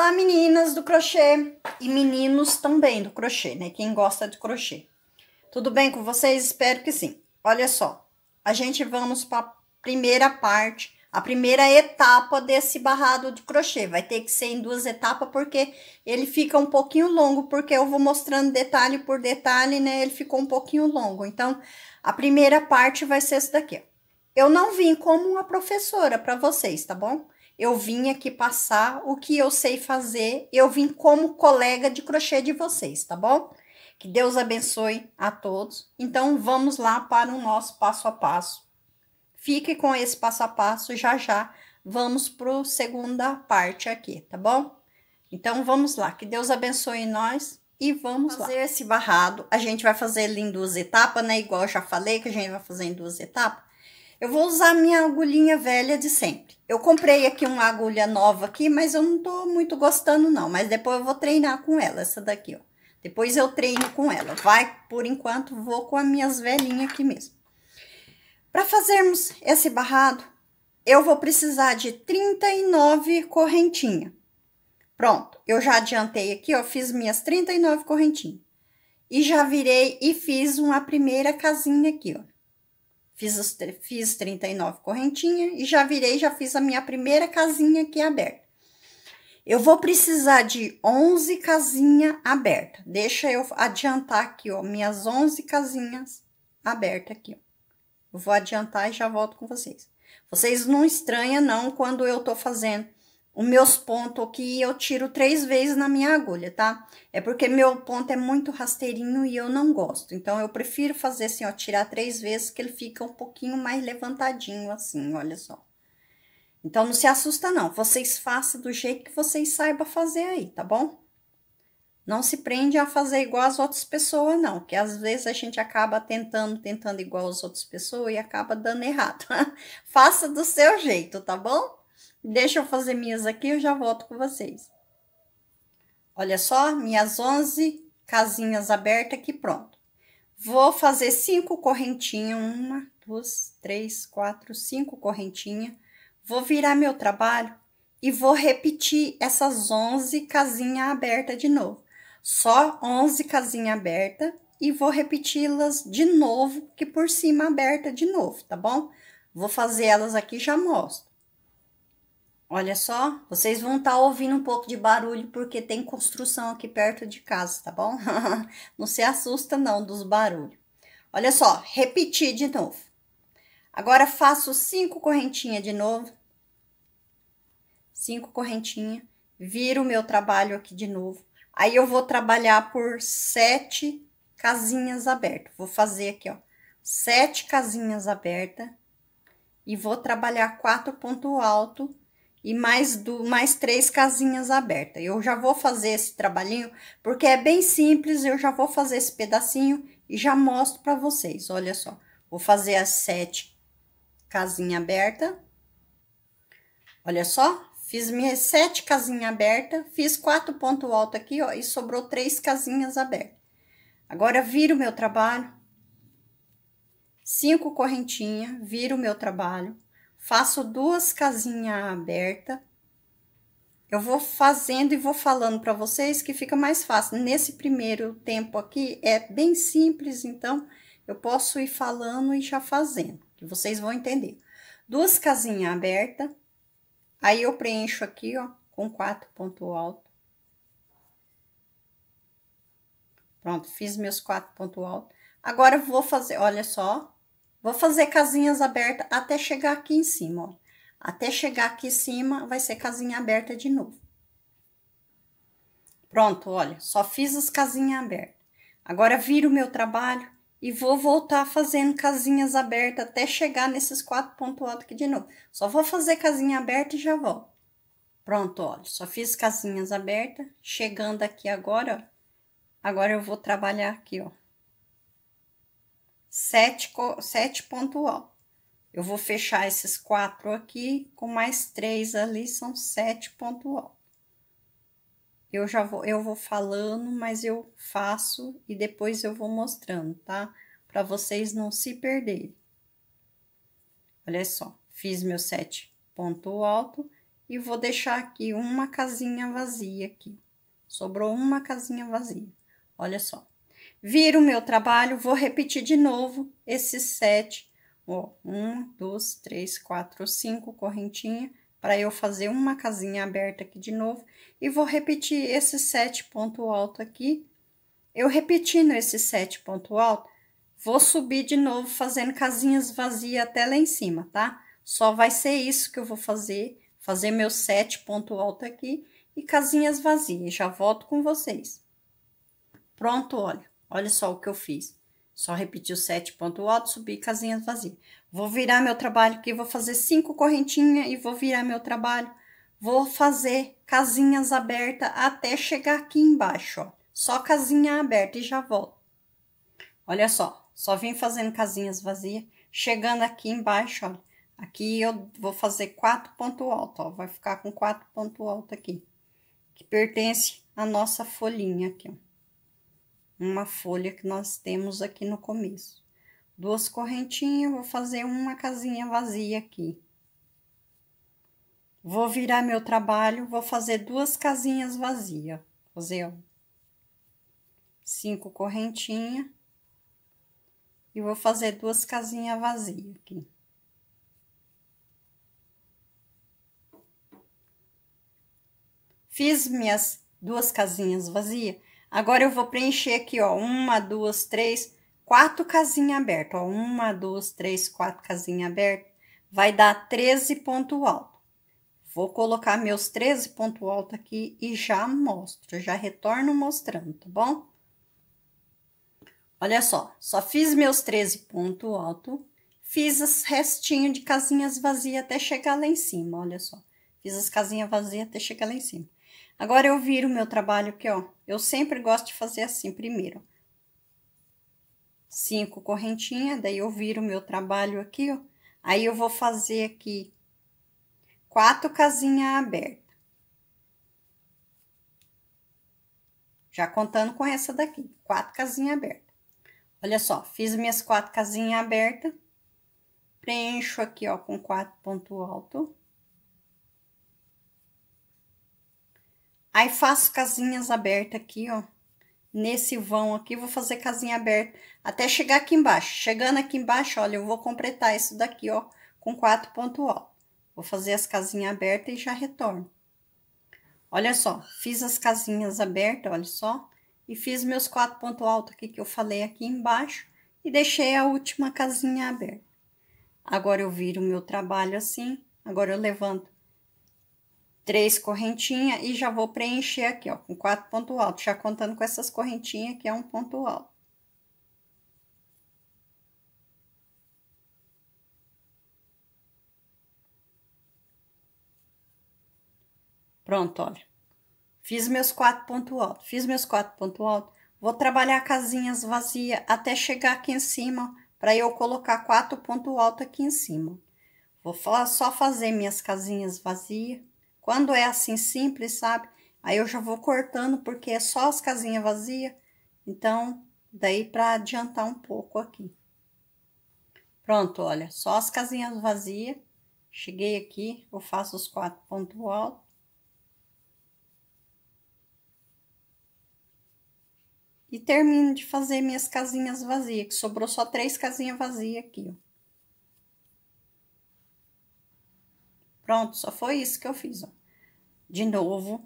Olá meninas do crochê e meninos também do crochê, né? Quem gosta de crochê. Tudo bem com vocês? Espero que sim. Olha só, a gente vamos para a primeira parte, a primeira etapa desse barrado de crochê. Vai ter que ser em duas etapas porque ele fica um pouquinho longo, porque eu vou mostrando detalhe por detalhe, né? Ele ficou um pouquinho longo. Então, a primeira parte vai ser essa daqui, Eu não vim como uma professora para vocês, tá bom? Eu vim aqui passar o que eu sei fazer, eu vim como colega de crochê de vocês, tá bom? Que Deus abençoe a todos. Então, vamos lá para o nosso passo a passo. Fique com esse passo a passo, já já vamos para a segunda parte aqui, tá bom? Então, vamos lá. Que Deus abençoe nós e vamos fazer lá. esse barrado. A gente vai fazer ele em duas etapas, né? Igual eu já falei que a gente vai fazer em duas etapas. Eu vou usar minha agulhinha velha de sempre. Eu comprei aqui uma agulha nova aqui, mas eu não tô muito gostando não. Mas depois eu vou treinar com ela, essa daqui, ó. Depois eu treino com ela. Vai, por enquanto, vou com as minhas velhinhas aqui mesmo. Para fazermos esse barrado, eu vou precisar de 39 correntinhas. Pronto, eu já adiantei aqui, ó, fiz minhas 39 correntinhas. E já virei e fiz uma primeira casinha aqui, ó. Fiz, os, fiz 39 correntinhas e já virei, já fiz a minha primeira casinha aqui aberta. Eu vou precisar de 11 casinhas abertas. Deixa eu adiantar aqui, ó, minhas 11 casinhas abertas aqui. Ó. Eu vou adiantar e já volto com vocês. Vocês não estranham, não, quando eu tô fazendo os meus pontos aqui eu tiro três vezes na minha agulha, tá? É porque meu ponto é muito rasteirinho e eu não gosto. Então, eu prefiro fazer assim, ó, tirar três vezes que ele fica um pouquinho mais levantadinho assim, olha só. Então, não se assusta não, vocês façam do jeito que vocês saibam fazer aí, tá bom? Não se prende a fazer igual as outras pessoas não, que às vezes a gente acaba tentando, tentando igual as outras pessoas e acaba dando errado. Faça do seu jeito, tá bom? Deixa eu fazer minhas aqui, eu já volto com vocês. Olha só, minhas 11 casinhas abertas aqui, pronto. Vou fazer cinco correntinhas, uma, duas, três, quatro, cinco correntinhas. Vou virar meu trabalho e vou repetir essas 11 casinhas abertas de novo. Só 11 casinhas abertas e vou repeti-las de novo, que por cima aberta de novo, tá bom? Vou fazer elas aqui já mostro. Olha só, vocês vão estar tá ouvindo um pouco de barulho porque tem construção aqui perto de casa, tá bom? não se assusta não dos barulhos. Olha só, repetir de novo. Agora faço cinco correntinhas de novo. Cinco correntinhas, viro o meu trabalho aqui de novo. Aí eu vou trabalhar por sete casinhas abertas. Vou fazer aqui, ó, sete casinhas abertas e vou trabalhar quatro ponto alto e mais, do, mais três casinhas abertas. Eu já vou fazer esse trabalhinho, porque é bem simples, eu já vou fazer esse pedacinho e já mostro para vocês, olha só. Vou fazer as sete casinha aberta. Olha só, fiz minhas sete casinha aberta, fiz quatro ponto alto aqui, ó, e sobrou três casinhas abertas. Agora, viro o meu trabalho, cinco correntinha, viro o meu trabalho, faço duas casinhas abertas. Eu vou fazendo e vou falando para vocês que fica mais fácil. Nesse primeiro tempo aqui é bem simples, então eu posso ir falando e já fazendo, que vocês vão entender. Duas casinhas abertas, aí eu preencho aqui, ó, com quatro ponto alto. Pronto, fiz meus quatro ponto alto. Agora, eu vou fazer, olha só, Vou fazer casinhas abertas até chegar aqui em cima, ó. Até chegar aqui em cima, vai ser casinha aberta de novo. Pronto, olha, só fiz as casinhas abertas. Agora, viro o meu trabalho e vou voltar fazendo casinhas abertas até chegar nesses quatro pontos altos aqui de novo. Só vou fazer casinha aberta e já volto. Pronto, olha, só fiz casinhas abertas, chegando aqui agora, ó. Agora eu vou trabalhar aqui, ó, sete, sete pontual. Eu vou fechar esses quatro aqui, com mais três ali, são sete pontual. Eu já vou, eu vou falando, mas eu faço e depois eu vou mostrando, tá? Para vocês não se perderem. Olha só, fiz meu sete ponto alto e vou deixar aqui uma casinha vazia aqui. Sobrou uma casinha vazia. Olha só. Viro o meu trabalho, vou repetir de novo esses sete. Ó, um, dois, três, quatro, cinco correntinha, para eu fazer uma casinha aberta aqui de novo. E vou repetir esse sete ponto alto aqui. Eu repetindo esse sete ponto alto, vou subir de novo fazendo casinhas vazias até lá em cima, tá? Só vai ser isso que eu vou fazer, fazer meu sete ponto alto aqui e casinhas vazias. Já volto com vocês. Pronto, olha. Olha só o que eu fiz. Só repeti o sete ponto alto, subi casinhas vazias. Vou virar meu trabalho aqui, vou fazer cinco correntinhas e vou virar meu trabalho. Vou fazer casinhas abertas até chegar aqui embaixo, ó. Só casinha aberta e já volto. Olha só, só vim fazendo casinhas vazias. Chegando aqui embaixo, ó. Aqui eu vou fazer quatro ponto alto, ó. Vai ficar com quatro ponto alto aqui. Que pertence à nossa folhinha aqui, ó uma folha que nós temos aqui no começo. Duas correntinhas, vou fazer uma casinha vazia aqui. Vou virar meu trabalho, vou fazer duas casinhas vazias. Fazer ó, cinco correntinhas. E vou fazer duas casinhas vazias aqui. Fiz minhas duas casinhas vazias Agora eu vou preencher aqui, ó, uma, duas, três, quatro casinhas abertas, ó, uma, duas, três, quatro casinhas abertas, vai dar 13 ponto alto. Vou colocar meus 13 ponto alto aqui e já mostro, já retorno mostrando, tá bom? Olha só, só fiz meus 13 ponto alto, fiz as restinho de casinhas vazias até chegar lá em cima, olha só. Fiz as casinhas vazias até chegar lá em cima. Agora, eu viro o meu trabalho aqui, ó. Eu sempre gosto de fazer assim, primeiro. Cinco correntinhas. daí eu viro o meu trabalho aqui, ó. Aí, eu vou fazer aqui quatro casinhas abertas, Já contando com essa daqui, quatro casinhas abertas. Olha só, fiz minhas quatro casinhas abertas. Preencho aqui, ó, com quatro ponto alto. Aí faço casinhas abertas aqui, ó. Nesse vão aqui, vou fazer casinha aberta até chegar aqui embaixo. Chegando aqui embaixo, olha, eu vou completar isso daqui, ó, com quatro ponto alto. Vou fazer as casinhas abertas e já retorno. Olha só, fiz as casinhas abertas, olha só. E fiz meus quatro ponto alto aqui que eu falei aqui embaixo. E deixei a última casinha aberta. Agora eu viro o meu trabalho assim. Agora eu levanto três correntinhas e já vou preencher aqui, ó, com quatro ponto alto, já contando com essas correntinhas que é um ponto alto. Pronto, olha. Fiz meus quatro ponto alto, fiz meus quatro ponto alto. Vou trabalhar casinhas vazias até chegar aqui em cima, para eu colocar quatro ponto alto aqui em cima. Vou só fazer minhas casinhas vazias. Quando é assim simples, sabe? Aí eu já vou cortando porque é só as casinhas vazias. Então, daí para adiantar um pouco aqui. Pronto, olha, só as casinhas vazias. Cheguei aqui, eu faço os quatro pontos altos. E termino de fazer minhas casinhas vazias, que sobrou só três casinhas vazias aqui, ó. Pronto, só foi isso que eu fiz, ó. De novo,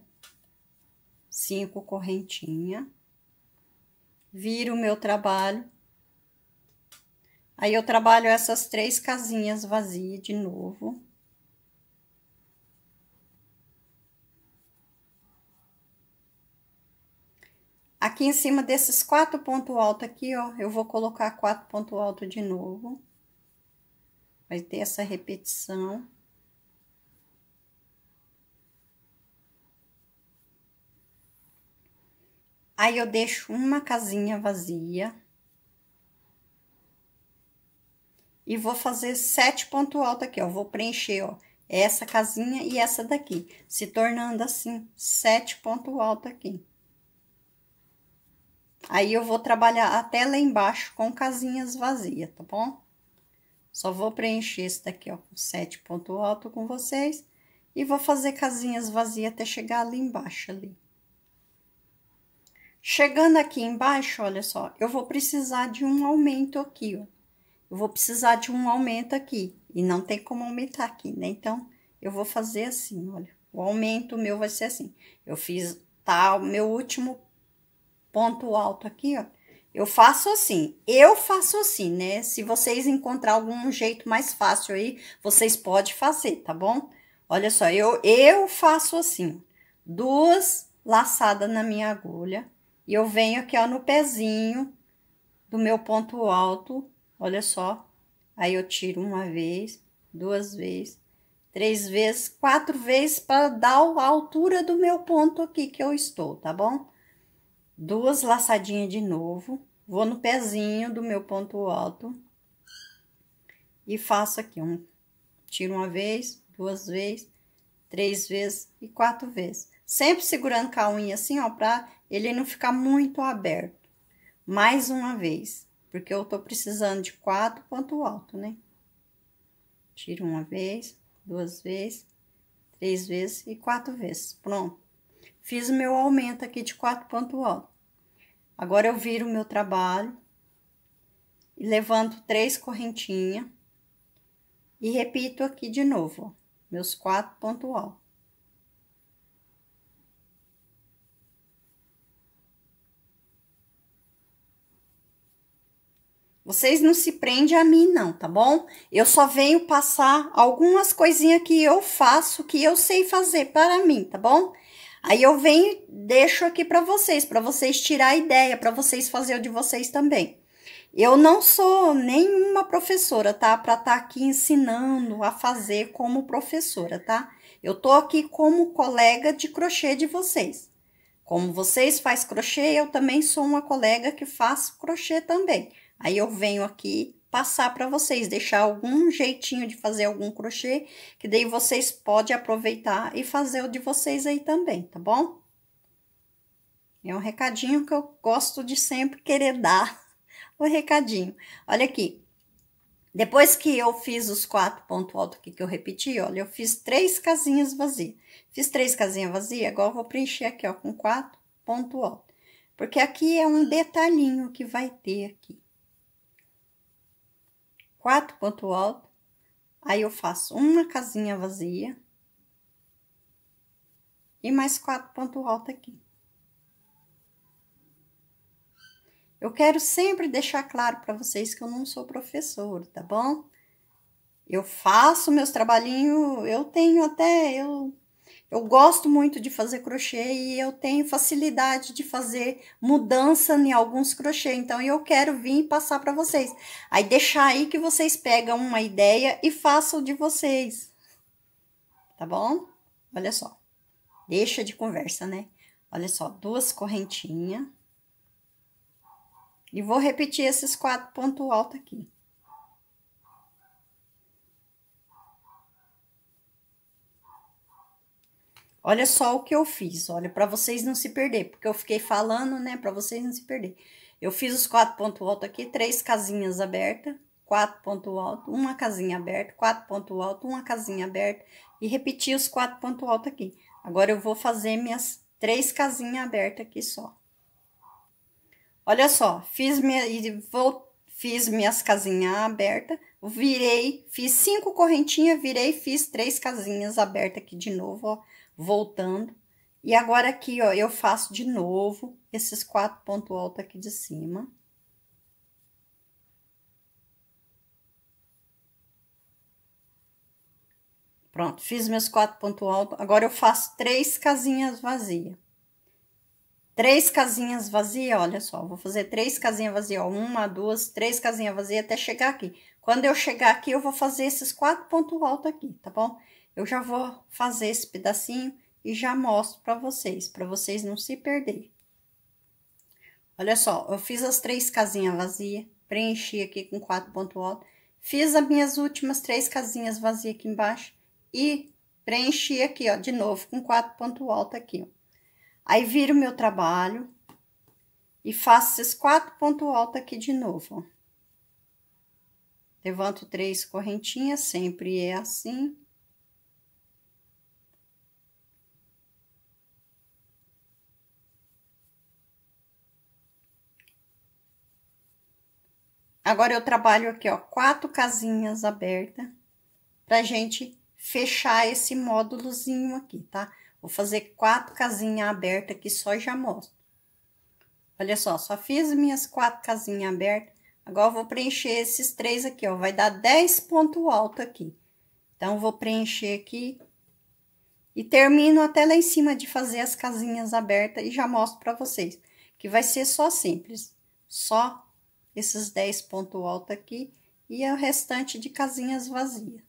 cinco correntinha. Viro o meu trabalho. Aí, eu trabalho essas três casinhas vazias de novo. Aqui em cima desses quatro pontos altos aqui, ó, eu vou colocar quatro pontos altos de novo. Vai ter essa repetição. Aí, eu deixo uma casinha vazia. E vou fazer sete ponto alto aqui, ó. Vou preencher, ó, essa casinha e essa daqui. Se tornando assim, sete ponto alto aqui. Aí, eu vou trabalhar até lá embaixo com casinhas vazias, tá bom? Só vou preencher esse daqui, ó, com sete ponto alto com vocês. E vou fazer casinhas vazias até chegar ali embaixo, ali. Chegando aqui embaixo, olha só, eu vou precisar de um aumento aqui, ó. Eu vou precisar de um aumento aqui, e não tem como aumentar aqui, né? Então, eu vou fazer assim, olha. O aumento meu vai ser assim. Eu fiz, tá, o meu último ponto alto aqui, ó. Eu faço assim, eu faço assim, né? Se vocês encontrar algum jeito mais fácil aí, vocês podem fazer, tá bom? Olha só, eu, eu faço assim, duas laçadas na minha agulha e eu venho aqui, ó, no pezinho do meu ponto alto, olha só. Aí eu tiro uma vez, duas vezes, três vezes, quatro vezes para dar a altura do meu ponto aqui que eu estou, tá bom? Duas laçadinhas de novo, vou no pezinho do meu ponto alto e faço aqui um, tiro uma vez, duas vezes, três vezes e quatro vezes. Sempre segurando com a unha assim, ó, para ele não ficar muito aberto. Mais uma vez, porque eu tô precisando de quatro ponto alto, né? Tiro uma vez, duas vezes, três vezes e quatro vezes. Pronto. Fiz o meu aumento aqui de quatro ponto alto. Agora eu viro o meu trabalho e levanto três correntinhas e repito aqui de novo, ó, meus quatro ponto alto. Vocês não se prendem a mim, não, tá bom? Eu só venho passar algumas coisinhas que eu faço, que eu sei fazer para mim, tá bom? Aí eu venho deixo aqui para vocês, para vocês tirar a ideia, para vocês fazer o de vocês também. Eu não sou nenhuma professora, tá? Para estar tá aqui ensinando a fazer como professora, tá? Eu tô aqui como colega de crochê de vocês. Como vocês faz crochê, eu também sou uma colega que faz crochê também. Aí eu venho aqui passar para vocês, deixar algum jeitinho de fazer algum crochê, que daí vocês podem aproveitar e fazer o de vocês aí também, tá bom? É um recadinho que eu gosto de sempre querer dar o recadinho. Olha aqui, depois que eu fiz os quatro pontos altos aqui que eu repeti, olha, eu fiz três casinhas vazias. Fiz três casinhas vazias, agora eu vou preencher aqui, ó, com quatro pontos altos. Porque aqui é um detalhinho que vai ter aqui quatro ponto alto, aí eu faço uma casinha vazia e mais quatro ponto alto aqui. Eu quero sempre deixar claro para vocês que eu não sou professora, tá bom? Eu faço meus trabalhinhos, eu tenho até, eu eu gosto muito de fazer crochê e eu tenho facilidade de fazer mudança em alguns crochê, então eu quero vir e passar para vocês. Aí deixar aí que vocês pegam uma ideia e façam de vocês. Tá bom? Olha só. Deixa de conversa, né? Olha só, duas correntinhas. E vou repetir esses quatro pontos altos aqui. Olha só o que eu fiz, olha, para vocês não se perder, porque eu fiquei falando, né, para vocês não se perder. Eu fiz os quatro pontos altos aqui, três casinhas abertas, quatro pontos altos, uma casinha aberta, quatro pontos altos, uma casinha aberta, e repeti os quatro pontos altos aqui. Agora, eu vou fazer minhas três casinhas abertas aqui só. Olha só, fiz, minha, vou, fiz minhas casinhas abertas, virei, fiz cinco correntinhas, virei, fiz três casinhas abertas aqui de novo, ó voltando. E agora aqui, ó, eu faço de novo esses quatro pontos altos aqui de cima. Pronto, fiz meus quatro pontos altos. Agora eu faço três casinhas vazias. Três casinhas vazias, olha só, vou fazer três casinhas vazias, ó, uma, duas, três casinhas vazias até chegar aqui. Quando eu chegar aqui, eu vou fazer esses quatro pontos altos aqui, tá bom? Eu já vou fazer esse pedacinho e já mostro para vocês, para vocês não se perderem. Olha só, eu fiz as três casinhas vazias, preenchi aqui com quatro pontos alto, fiz as minhas últimas três casinhas vazias aqui embaixo e preenchi aqui, ó, de novo com quatro pontos alto aqui, ó. Aí viro o meu trabalho e faço esses quatro pontos alto aqui de novo, ó. Levanto três correntinhas, sempre é assim. Agora, eu trabalho aqui, ó, quatro casinhas abertas pra gente fechar esse módulozinho aqui, tá? Vou fazer quatro casinhas abertas aqui só e já mostro. Olha só, só fiz minhas quatro casinhas abertas. Agora, vou preencher esses três aqui, ó. Vai dar 10 ponto alto aqui. Então, vou preencher aqui. E termino até lá em cima de fazer as casinhas abertas e já mostro pra vocês. Que vai ser só simples. Só esses 10 pontos altos aqui e o restante de casinhas vazias.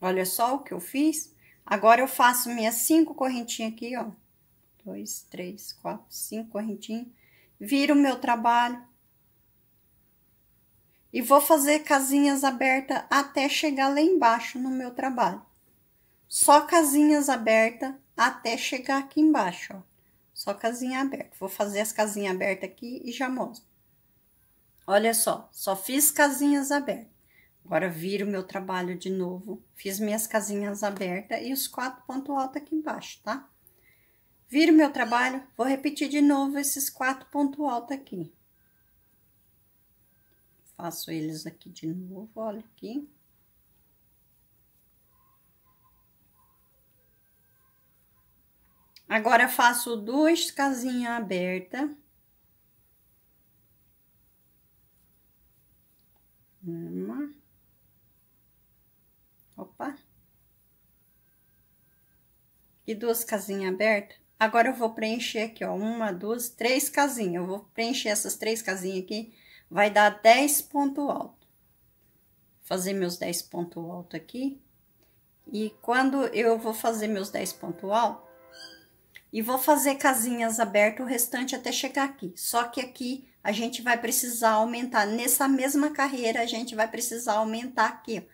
Olha só o que eu fiz. Agora, eu faço minhas cinco correntinhas aqui, ó. Dois, três, quatro, cinco correntinhas. Viro o meu trabalho. E vou fazer casinhas abertas até chegar lá embaixo no meu trabalho. Só casinhas abertas até chegar aqui embaixo, ó. Só casinha aberta. Vou fazer as casinhas abertas aqui e já mostro. Olha só, só fiz casinhas abertas. Agora viro meu trabalho de novo. Fiz minhas casinhas abertas e os quatro pontos altos aqui embaixo, tá? Viro meu trabalho, vou repetir de novo esses quatro pontos altos aqui. Faço eles aqui de novo, olha aqui. Agora, faço duas casinhas abertas. Uma. Opa. E duas casinhas abertas. Agora, eu vou preencher aqui, ó. Uma, duas, três casinhas. Eu vou preencher essas três casinhas aqui. Vai dar dez ponto alto. Fazer meus dez ponto alto aqui. E quando eu vou fazer meus dez ponto alto, e vou fazer casinhas abertas o restante até chegar aqui. Só que aqui a gente vai precisar aumentar, nessa mesma carreira a gente vai precisar aumentar aqui, ó,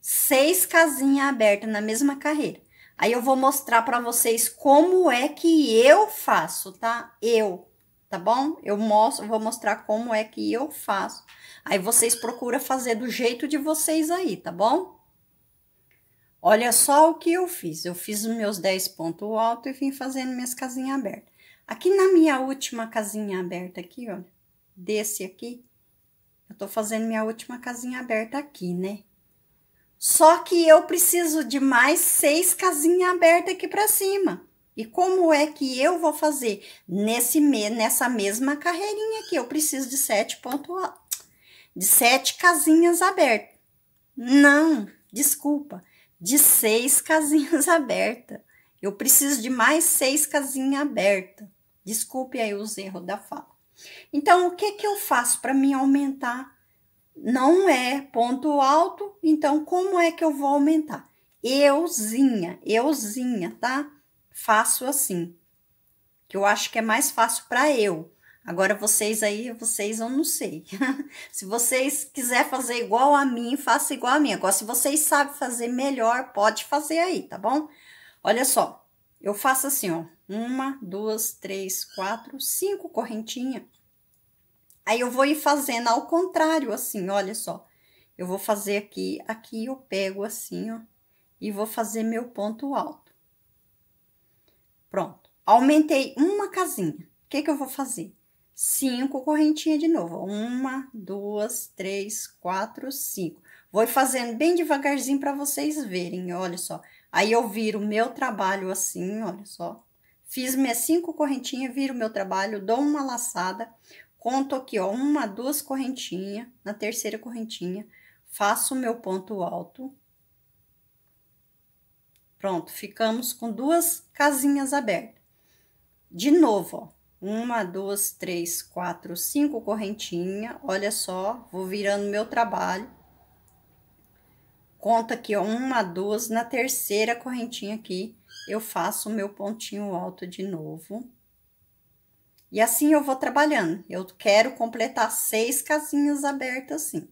seis casinhas abertas na mesma carreira. Aí eu vou mostrar para vocês como é que eu faço, tá? Eu, tá bom? Eu mostro, vou mostrar como é que eu faço. Aí vocês procuram fazer do jeito de vocês aí, tá bom? Olha só o que eu fiz. Eu fiz os meus 10 pontos alto e vim fazendo minhas casinhas abertas. Aqui na minha última casinha aberta aqui, olha, desse aqui, eu tô fazendo minha última casinha aberta aqui, né? Só que eu preciso de mais seis casinhas abertas aqui pra cima. E como é que eu vou fazer nesse nessa mesma carreirinha aqui? Eu preciso de sete pontos de sete casinhas abertas. Não, desculpa de seis casinhas abertas. Eu preciso de mais seis casinhas abertas. Desculpe aí os erros da fala. Então, o que, que eu faço para me aumentar? Não é ponto alto, então como é que eu vou aumentar? Euzinha, euzinha, tá? Faço assim, que eu acho que é mais fácil para eu. Agora vocês aí, vocês eu não sei. se vocês quiser fazer igual a mim, faça igual a mim. Agora se vocês sabem fazer melhor, pode fazer aí, tá bom? Olha só, eu faço assim, ó, uma, duas, três, quatro, cinco correntinhas. Aí eu vou ir fazendo ao contrário, assim, olha só. Eu vou fazer aqui, aqui eu pego assim, ó, e vou fazer meu ponto alto. Pronto. Aumentei uma casinha. O que que eu vou fazer? cinco correntinhas de novo. Uma, duas, três, quatro, cinco. Vou fazendo bem devagarzinho para vocês verem, olha só. Aí eu viro o meu trabalho assim, olha só. Fiz minhas cinco correntinhas, viro o meu trabalho, dou uma laçada, conto aqui, ó, uma, duas correntinhas, na terceira correntinha, faço o meu ponto alto. Pronto, ficamos com duas casinhas abertas. De novo, ó uma, duas, três, quatro, cinco correntinha. Olha só, vou virando meu trabalho. Conta aqui, ó, uma, duas, na terceira correntinha aqui, eu faço o meu pontinho alto de novo. E assim eu vou trabalhando. Eu quero completar seis casinhas abertas assim.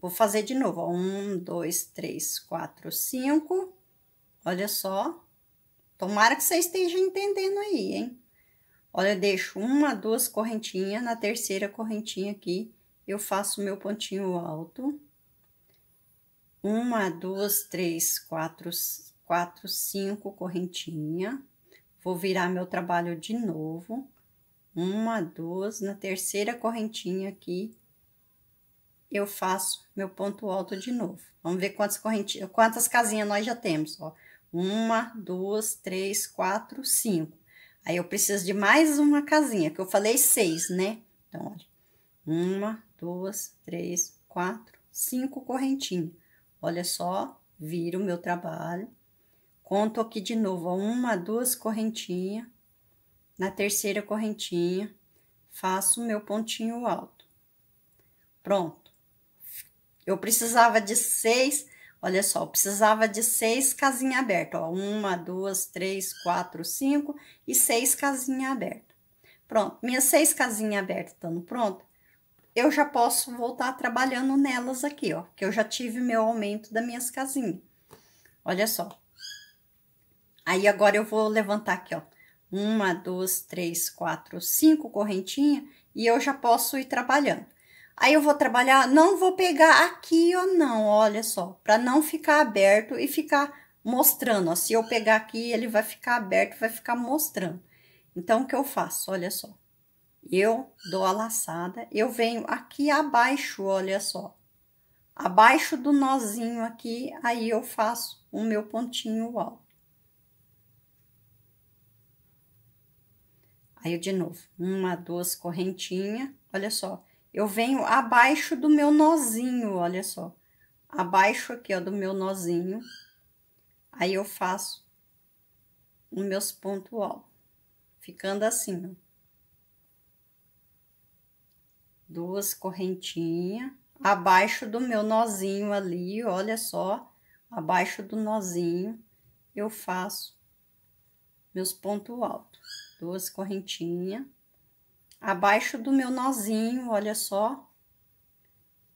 Vou fazer de novo, ó, um, dois, três, quatro, cinco. Olha só. Tomara que vocês estejam entendendo aí, hein? Olha, eu deixo uma, duas correntinhas, na terceira correntinha aqui, eu faço meu pontinho alto. Uma, duas, três, quatro, quatro, cinco correntinha. Vou virar meu trabalho de novo. Uma, duas, na terceira correntinha aqui, eu faço meu ponto alto de novo. Vamos ver quantas correntinhas, quantas casinhas nós já temos, ó. Uma, duas, três, quatro, cinco. Aí eu preciso de mais uma casinha, que eu falei seis, né? Então, olha, uma, duas, três, quatro, cinco correntinhas. Olha só, viro o meu trabalho. Conto aqui de novo, uma, duas correntinhas. Na terceira correntinha, faço o meu pontinho alto. Pronto. Eu precisava de seis Olha só, precisava de seis casinhas abertas, ó. Uma, duas, três, quatro, cinco e seis casinhas abertas. Pronto, minhas seis casinhas abertas estando pronta, eu já posso voltar trabalhando nelas aqui, ó. Que eu já tive meu aumento das minhas casinhas. Olha só. Aí, agora eu vou levantar aqui, ó. Uma, duas, três, quatro, cinco correntinha e eu já posso ir trabalhando. Aí eu vou trabalhar, não vou pegar aqui, ó, não, olha só, para não ficar aberto e ficar mostrando, ó. Se eu pegar aqui, ele vai ficar aberto, vai ficar mostrando. Então, o que eu faço? Olha só. Eu dou a laçada, eu venho aqui abaixo, olha só. Abaixo do nozinho aqui, aí eu faço o meu pontinho alto. Aí, eu de novo, uma, duas correntinhas, olha só eu venho abaixo do meu nozinho, olha só. Abaixo aqui, ó, do meu nozinho. Aí eu faço os meus pontos alto, ficando assim, ó. Duas correntinhas, abaixo do meu nozinho ali, olha só, abaixo do nozinho, eu faço meus pontos altos. Duas correntinhas abaixo do meu nozinho, olha só,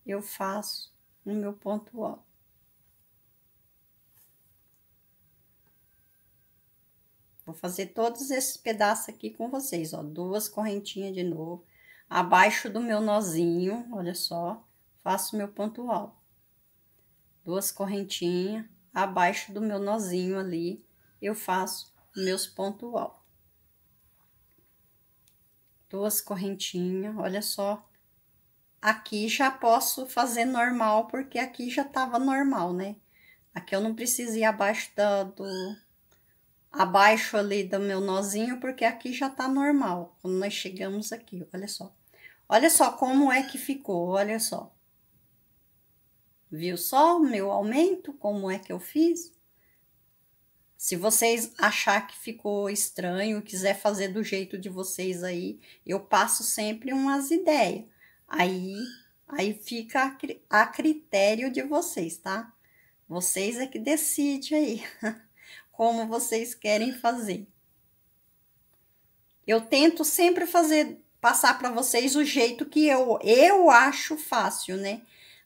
eu faço o meu ponto alto. Vou fazer todos esses pedaços aqui com vocês, ó, duas correntinhas de novo, abaixo do meu nozinho, olha só, faço meu ponto alto. Duas correntinhas, abaixo do meu nozinho ali, eu faço meus pontos altos duas correntinhas, olha só. Aqui já posso fazer normal, porque aqui já tava normal, né? Aqui eu não preciso ir abaixo da, do... Abaixo ali do meu nozinho, porque aqui já tá normal. Quando nós chegamos aqui, olha só. Olha só como é que ficou, olha só. Viu só o meu aumento, como é que eu fiz? Se vocês achar que ficou estranho, quiser fazer do jeito de vocês aí, eu passo sempre umas ideias. Aí, aí fica a, critério de vocês, tá? Vocês é que decide aí como vocês querem fazer. Eu tento sempre fazer passar para vocês o jeito que eu eu acho fácil, né?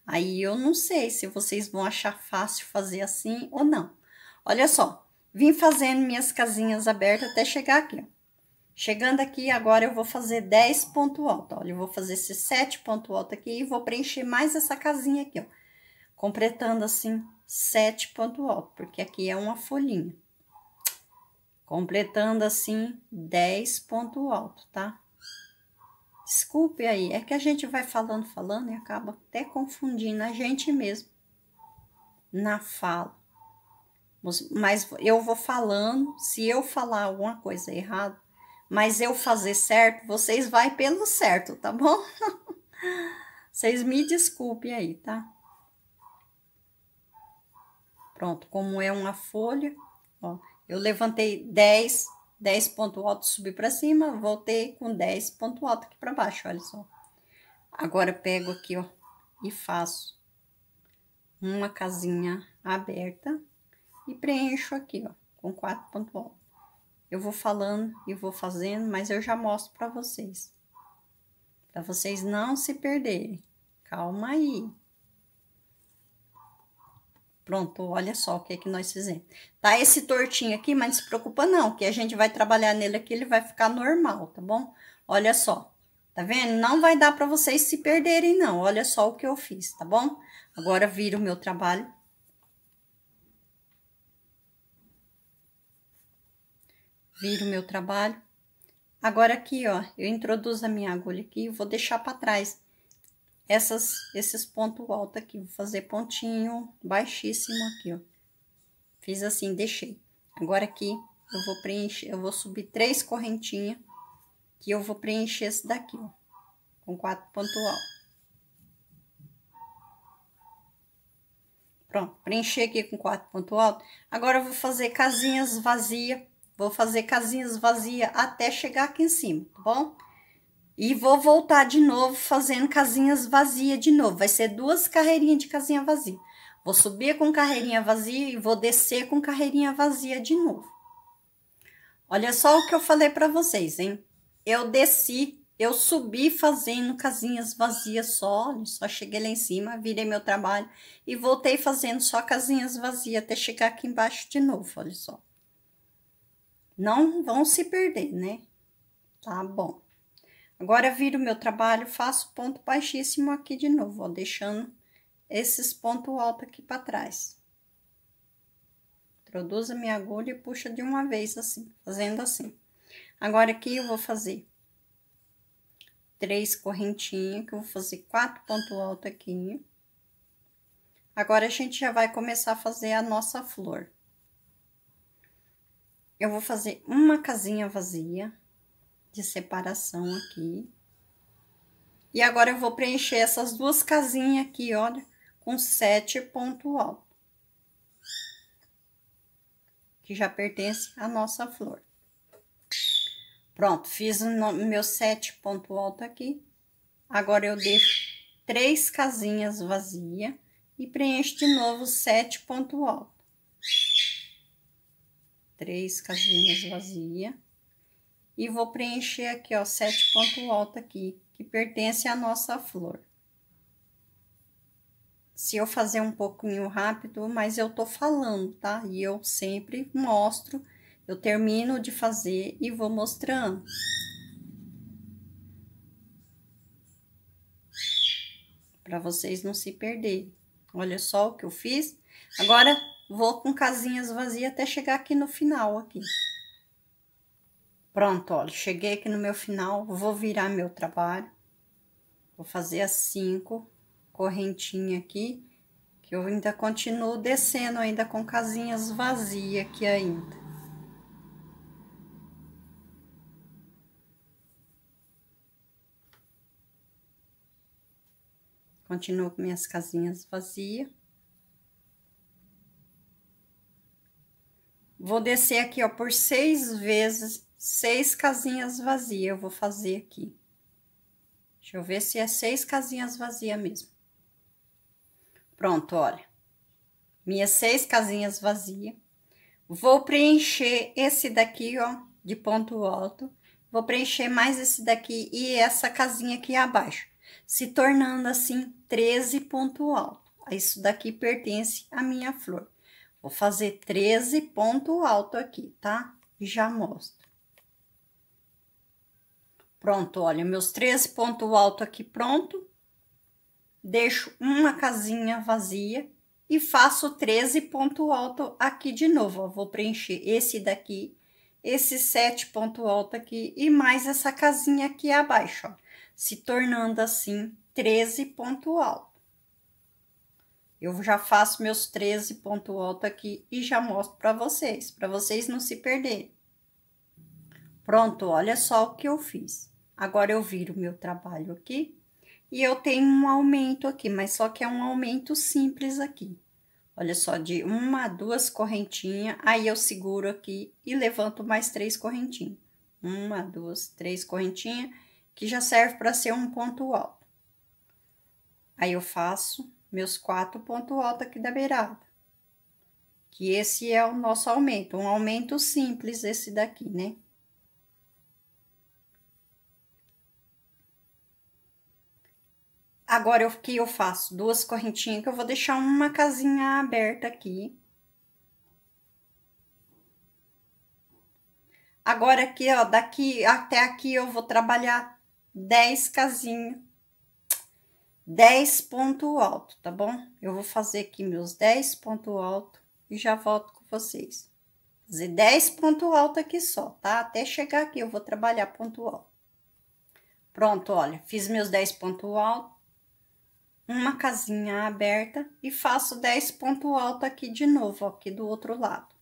Aí eu não sei se vocês vão achar fácil fazer assim ou não. Olha só, Vim fazendo minhas casinhas abertas até chegar aqui, ó. Chegando aqui, agora eu vou fazer 10 ponto alto, olha, eu vou fazer esse 7 ponto alto aqui e vou preencher mais essa casinha aqui, ó. Completando assim, 7 ponto alto, porque aqui é uma folhinha. Completando assim, 10 ponto alto, tá? Desculpe aí, é que a gente vai falando, falando e acaba até confundindo a gente mesmo na fala. Mas eu vou falando, se eu falar alguma coisa errada, mas eu fazer certo, vocês vai pelo certo, tá bom? vocês me desculpem aí, tá? Pronto, como é uma folha, ó, eu levantei 10, 10 ponto alto, subi para cima, voltei com 10 ponto alto aqui para baixo, olha só. Agora pego aqui, ó, e faço uma casinha aberta e preencho aqui, ó, com quatro pontual. Eu vou falando e vou fazendo, mas eu já mostro para vocês. Para vocês não se perderem. Calma aí. Pronto, olha só o que é que nós fizemos. Tá esse tortinho aqui, mas não se preocupa não, que a gente vai trabalhar nele aqui, ele vai ficar normal, tá bom? Olha só, tá vendo? Não vai dar para vocês se perderem não, olha só o que eu fiz, tá bom? Agora vira o meu trabalho viro meu trabalho. Agora aqui, ó, eu introduzo a minha agulha aqui e vou deixar para trás essas, esses pontos altos aqui. Vou fazer pontinho baixíssimo aqui, ó. Fiz assim, deixei. Agora aqui, eu vou preencher, eu vou subir três correntinhas, que eu vou preencher esse daqui, ó, com quatro pontos altos. Pronto, preencher aqui com quatro pontos altos. Agora, eu vou fazer casinhas vazias Vou fazer casinhas vazias até chegar aqui em cima, tá bom? E vou voltar de novo fazendo casinhas vazias de novo. Vai ser duas carreirinhas de casinha vazia. Vou subir com carreirinha vazia e vou descer com carreirinha vazia de novo. Olha só o que eu falei para vocês, hein? Eu desci, eu subi fazendo casinhas vazias só, só cheguei lá em cima, virei meu trabalho e voltei fazendo só casinhas vazias até chegar aqui embaixo de novo, olha só. Não vão se perder, né? Tá bom. Agora, viro meu trabalho, faço ponto baixíssimo aqui de novo, ó, deixando esses pontos altos aqui para trás. Introduzo a minha agulha e puxa de uma vez assim, fazendo assim. Agora, aqui eu vou fazer três correntinhas, que eu vou fazer quatro pontos altos aqui. Agora, a gente já vai começar a fazer a nossa flor. Eu vou fazer uma casinha vazia de separação aqui. E agora eu vou preencher essas duas casinhas aqui, olha, com sete ponto alto. Que já pertence à nossa flor. Pronto, fiz o meu sete ponto alto tá aqui. Agora eu deixo três casinhas vazias e preencho de novo sete ponto alto três casinhas vazias. E vou preencher aqui, ó, sete pontos volta aqui, que pertence à nossa flor. Se eu fazer um pouquinho rápido, mas eu tô falando, tá? E eu sempre mostro, eu termino de fazer e vou mostrando. Para vocês não se perderem. Olha só o que eu fiz. Agora, Vou com casinhas vazias até chegar aqui no final aqui. Pronto, olha, cheguei aqui no meu final, vou virar meu trabalho. Vou fazer as cinco correntinhas aqui, que eu ainda continuo descendo ainda com casinhas vazias aqui ainda. Continuo com minhas casinhas vazias. Vou descer aqui, ó, por seis vezes, seis casinhas vazias eu vou fazer aqui. Deixa eu ver se é seis casinhas vazias mesmo. Pronto, olha. Minhas seis casinhas vazias. Vou preencher esse daqui, ó, de ponto alto. Vou preencher mais esse daqui e essa casinha aqui abaixo. Se tornando, assim, 13 ponto alto. Isso daqui pertence à minha flor. Vou fazer 13 ponto alto aqui, tá? E já mostro. Pronto, olha, meus 13 ponto alto aqui pronto. Deixo uma casinha vazia e faço 13 ponto alto aqui de novo. Ó, vou preencher esse daqui, esse 7 ponto alto aqui e mais essa casinha aqui abaixo, ó. Se tornando assim 13 ponto alto. Eu já faço meus 13 ponto alto aqui e já mostro para vocês, para vocês não se perderem. Pronto, olha só o que eu fiz. Agora eu viro meu trabalho aqui e eu tenho um aumento aqui, mas só que é um aumento simples aqui. Olha só, de uma, duas correntinhas, aí eu seguro aqui e levanto mais três correntinhas. Uma, duas, três correntinhas, que já serve para ser um ponto alto. Aí eu faço meus quatro pontos altos aqui da beirada. Que esse é o nosso aumento, um aumento simples esse daqui, né? Agora, o que eu faço? Duas correntinhas que eu vou deixar uma casinha aberta aqui. Agora, aqui, ó, daqui até aqui eu vou trabalhar dez casinhas 10 ponto alto, tá bom? Eu vou fazer aqui meus 10 ponto alto e já volto com vocês. Fazer 10 ponto alto aqui só, tá? Até chegar aqui eu vou trabalhar ponto alto. Pronto, olha, fiz meus 10 ponto alto, uma casinha aberta e faço 10 ponto alto aqui de novo, ó, aqui do outro lado.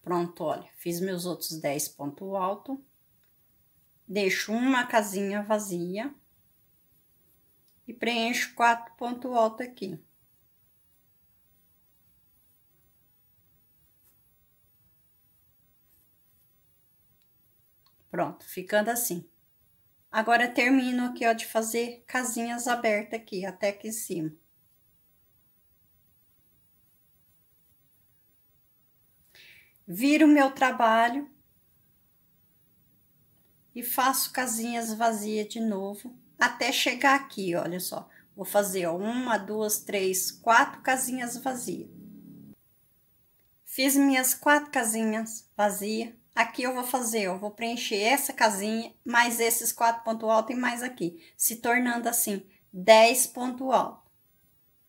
Pronto, olha, fiz meus outros 10 ponto alto deixo uma casinha vazia, e preencho quatro ponto alto aqui. Pronto, ficando assim. Agora, termino aqui, ó, de fazer casinhas abertas aqui, até aqui em cima. Viro meu trabalho e faço casinhas vazias de novo até chegar aqui, olha só. Vou fazer ó, uma, duas, três, quatro casinhas vazias. Fiz minhas quatro casinhas vazias. Aqui eu vou fazer, eu vou preencher essa casinha, mais esses quatro ponto alto e mais aqui. Se tornando assim, dez ponto alto.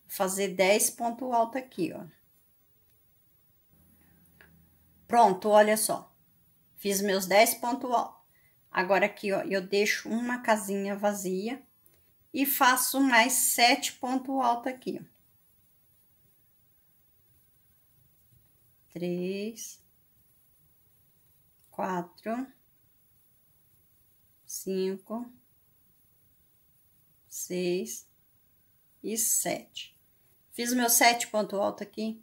Vou fazer dez ponto alto aqui, ó. Pronto, olha só. Fiz meus dez ponto alto. Agora, aqui, ó, eu deixo uma casinha vazia e faço mais sete ponto alto aqui, ó. Três, quatro, cinco, seis e sete. Fiz meu sete ponto alto aqui,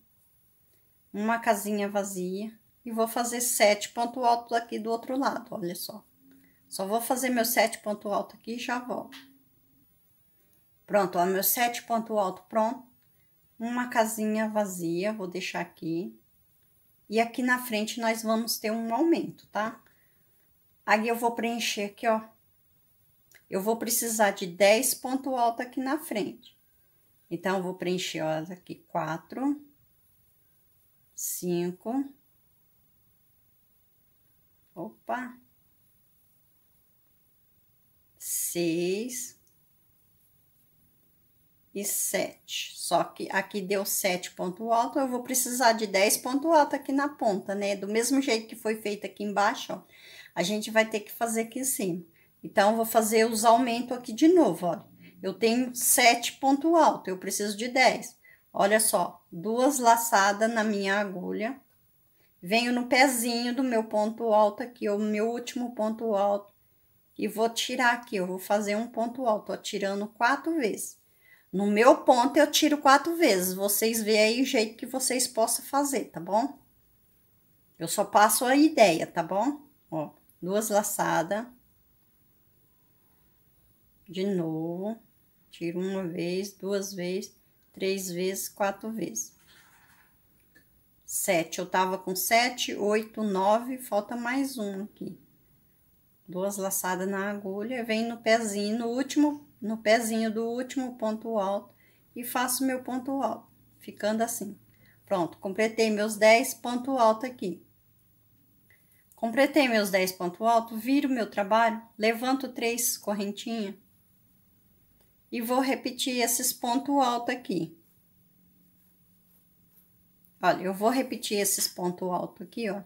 uma casinha vazia, e vou fazer sete ponto alto aqui do outro lado, olha só. Só vou fazer meu sete ponto alto aqui e já volto. Pronto, ó, meu sete ponto alto pronto. Uma casinha vazia, vou deixar aqui. E aqui na frente nós vamos ter um aumento, tá? Aí eu vou preencher aqui, ó. Eu vou precisar de 10 ponto alto aqui na frente. Então, eu vou preencher, ó, aqui, 4, 5. Opa! 6 e 7. Só que aqui deu 7 ponto alto, eu vou precisar de 10 ponto alto aqui na ponta, né? Do mesmo jeito que foi feito aqui embaixo, ó, a gente vai ter que fazer aqui em cima. Então, vou fazer os aumentos aqui de novo, olha. Eu tenho 7 ponto alto, eu preciso de 10. Olha só, duas laçadas na minha agulha. Venho no pezinho do meu ponto alto aqui, o meu último ponto alto e vou tirar aqui, eu vou fazer um ponto alto, ó, tirando quatro vezes. No meu ponto, eu tiro quatro vezes, vocês veem aí o jeito que vocês possam fazer, tá bom? Eu só passo a ideia, tá bom? Ó, duas laçadas. De novo, tiro uma vez, duas vezes, três vezes, quatro vezes. Sete, eu tava com sete, oito, nove, falta mais um aqui duas laçadas na agulha, venho no pezinho, no último, no pezinho do último ponto alto e faço meu ponto alto, ficando assim. Pronto, completei meus 10 ponto alto aqui. Completei meus 10 ponto alto, viro meu trabalho, levanto três correntinhas e vou repetir esses ponto alto aqui. Olha, eu vou repetir esses ponto alto aqui, ó.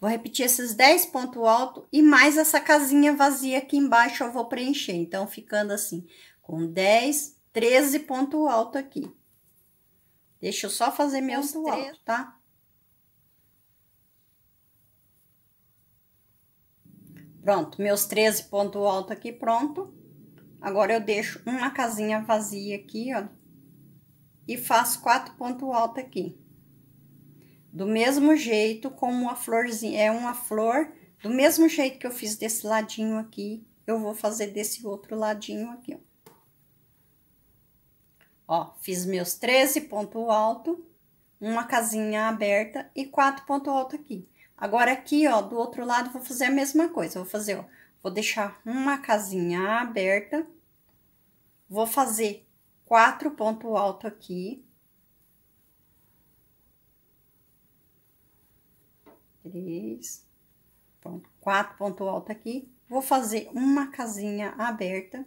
Vou repetir esses 10 pontos altos e mais essa casinha vazia aqui embaixo eu vou preencher. Então, ficando assim, com 10, 13 ponto alto aqui. Deixa eu só fazer meus ponto alto, tá? Pronto, meus 13 ponto alto aqui, pronto. Agora, eu deixo uma casinha vazia aqui, ó. E faço quatro ponto alto aqui. Do mesmo jeito como a florzinha, é uma flor, do mesmo jeito que eu fiz desse ladinho aqui, eu vou fazer desse outro ladinho aqui, ó. Ó, fiz meus 13 ponto alto, uma casinha aberta e quatro ponto alto aqui. Agora, aqui, ó, do outro lado, vou fazer a mesma coisa. Vou fazer, ó, vou deixar uma casinha aberta, vou fazer quatro ponto alto aqui, Três, ponto, quatro ponto alto aqui. Vou fazer uma casinha aberta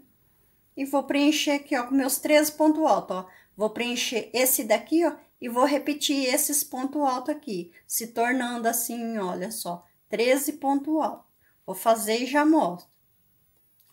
e vou preencher aqui, ó, com meus três pontos altos, ó. Vou preencher esse daqui, ó, e vou repetir esses pontos altos aqui, se tornando assim, olha só, 13 pontos altos. Vou fazer e já mostro.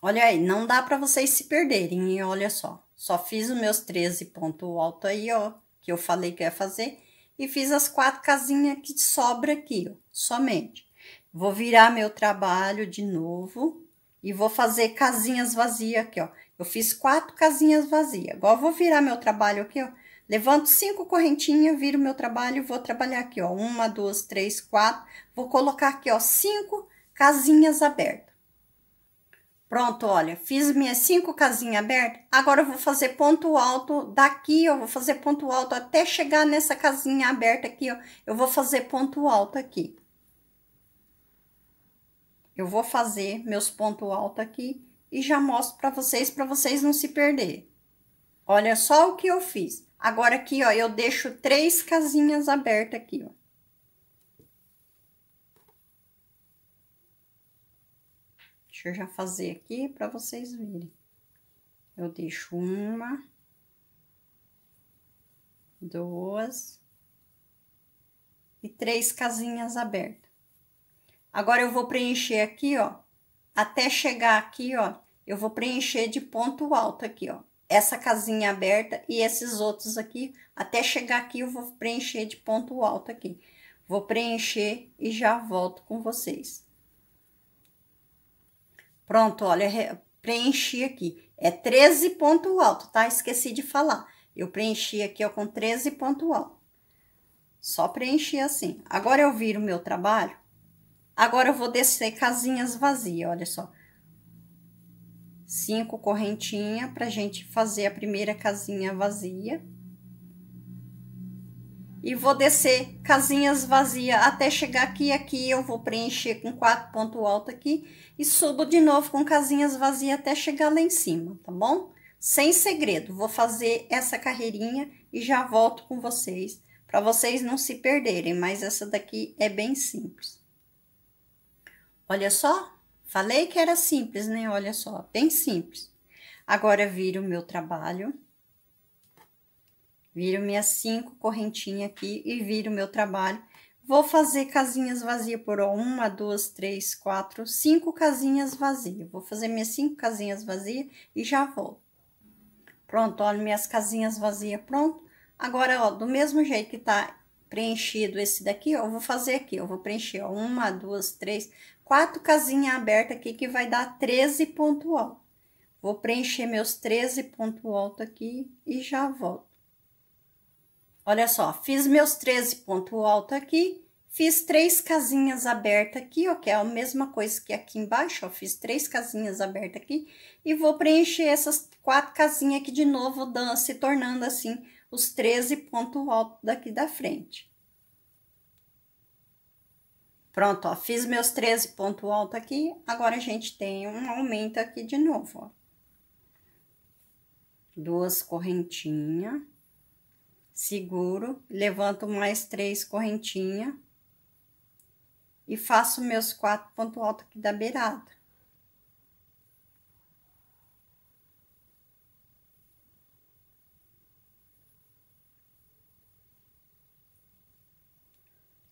Olha aí, não dá para vocês se perderem, hein? olha só. Só fiz os meus 13 pontos altos aí, ó, que eu falei que ia fazer, e fiz as quatro casinhas que sobra aqui, ó, somente. Vou virar meu trabalho de novo e vou fazer casinhas vazias aqui, ó. Eu fiz quatro casinhas vazias. Agora, vou virar meu trabalho aqui, ó. Levanto cinco correntinhas, viro meu trabalho e vou trabalhar aqui, ó. Uma, duas, três, quatro. Vou colocar aqui, ó, cinco casinhas abertas. Pronto, olha, fiz minhas cinco casinhas abertas, agora eu vou fazer ponto alto daqui, eu vou fazer ponto alto até chegar nessa casinha aberta aqui, ó, eu vou fazer ponto alto aqui. Eu vou fazer meus ponto alto aqui e já mostro para vocês, para vocês não se perder. Olha só o que eu fiz. Agora aqui, ó, eu deixo três casinhas abertas aqui, ó. Deixa eu já fazer aqui para vocês verem. Eu deixo uma, duas e três casinhas abertas. Agora, eu vou preencher aqui, ó, até chegar aqui, ó, eu vou preencher de ponto alto aqui, ó. Essa casinha aberta e esses outros aqui, até chegar aqui, eu vou preencher de ponto alto aqui. Vou preencher e já volto com vocês. Pronto, olha, preenchi aqui. É 13 ponto alto, tá? Esqueci de falar. Eu preenchi aqui, ó, com 13 ponto alto. Só preenchi assim. Agora eu viro o meu trabalho. Agora eu vou descer casinhas vazias, olha só. Cinco correntinhas pra gente fazer a primeira casinha vazia e vou descer casinhas vazias até chegar aqui. Aqui eu vou preencher com quatro ponto alto aqui e subo de novo com casinhas vazias até chegar lá em cima, tá bom? Sem segredo, vou fazer essa carreirinha e já volto com vocês, para vocês não se perderem, mas essa daqui é bem simples. Olha só, falei que era simples, né? Olha só, bem simples. Agora vira o meu trabalho Viro minhas cinco correntinhas aqui e viro meu trabalho. Vou fazer casinhas vazias por uma, duas, três, quatro, cinco casinhas vazias. Vou fazer minhas cinco casinhas vazias e já volto. Pronto, olha minhas casinhas vazias, pronto. Agora, ó, do mesmo jeito que tá preenchido esse daqui, ó, eu vou fazer aqui, eu vou preencher, ó, uma, duas, três, quatro casinhas abertas aqui que vai dar 13 ponto alto. Vou preencher meus 13 ponto alto aqui e já volto. Olha só, fiz meus 13 ponto alto aqui, fiz três casinhas abertas aqui, ó, que é a mesma coisa que aqui embaixo, ó, fiz três casinhas abertas aqui, e vou preencher essas quatro casinhas aqui de novo, dando, se tornando assim os 13 ponto alto daqui da frente. Pronto, ó, fiz meus 13 ponto alto aqui, agora a gente tem um aumento aqui de novo, ó. Duas correntinhas seguro, levanto mais três correntinha e faço meus quatro ponto alto aqui da beirada.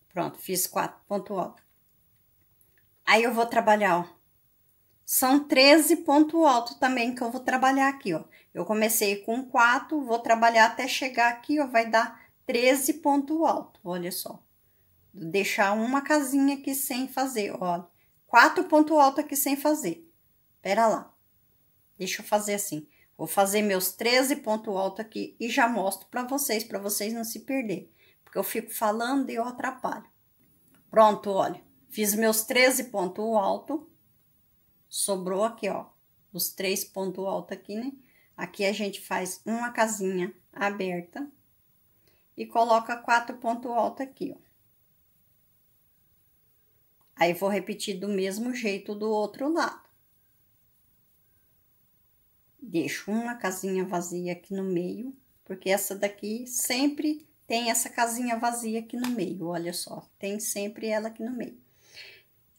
Pronto, fiz quatro ponto alto. Aí eu vou trabalhar, ó são 13 ponto alto também que eu vou trabalhar aqui, ó. Eu comecei com 4, vou trabalhar até chegar aqui, ó, vai dar 13 ponto alto, olha só. Deixar uma casinha aqui sem fazer, ó. 4 ponto alto aqui sem fazer. Pera lá. Deixa eu fazer assim. Vou fazer meus 13 ponto alto aqui e já mostro para vocês, para vocês não se perder. Porque eu fico falando e eu atrapalho. Pronto, olha. Fiz meus 13 ponto alto sobrou aqui, ó, os três pontos altos aqui, né? Aqui a gente faz uma casinha aberta e coloca quatro pontos altos aqui, ó. Aí, vou repetir do mesmo jeito do outro lado. Deixo uma casinha vazia aqui no meio, porque essa daqui sempre tem essa casinha vazia aqui no meio, olha só. Tem sempre ela aqui no meio.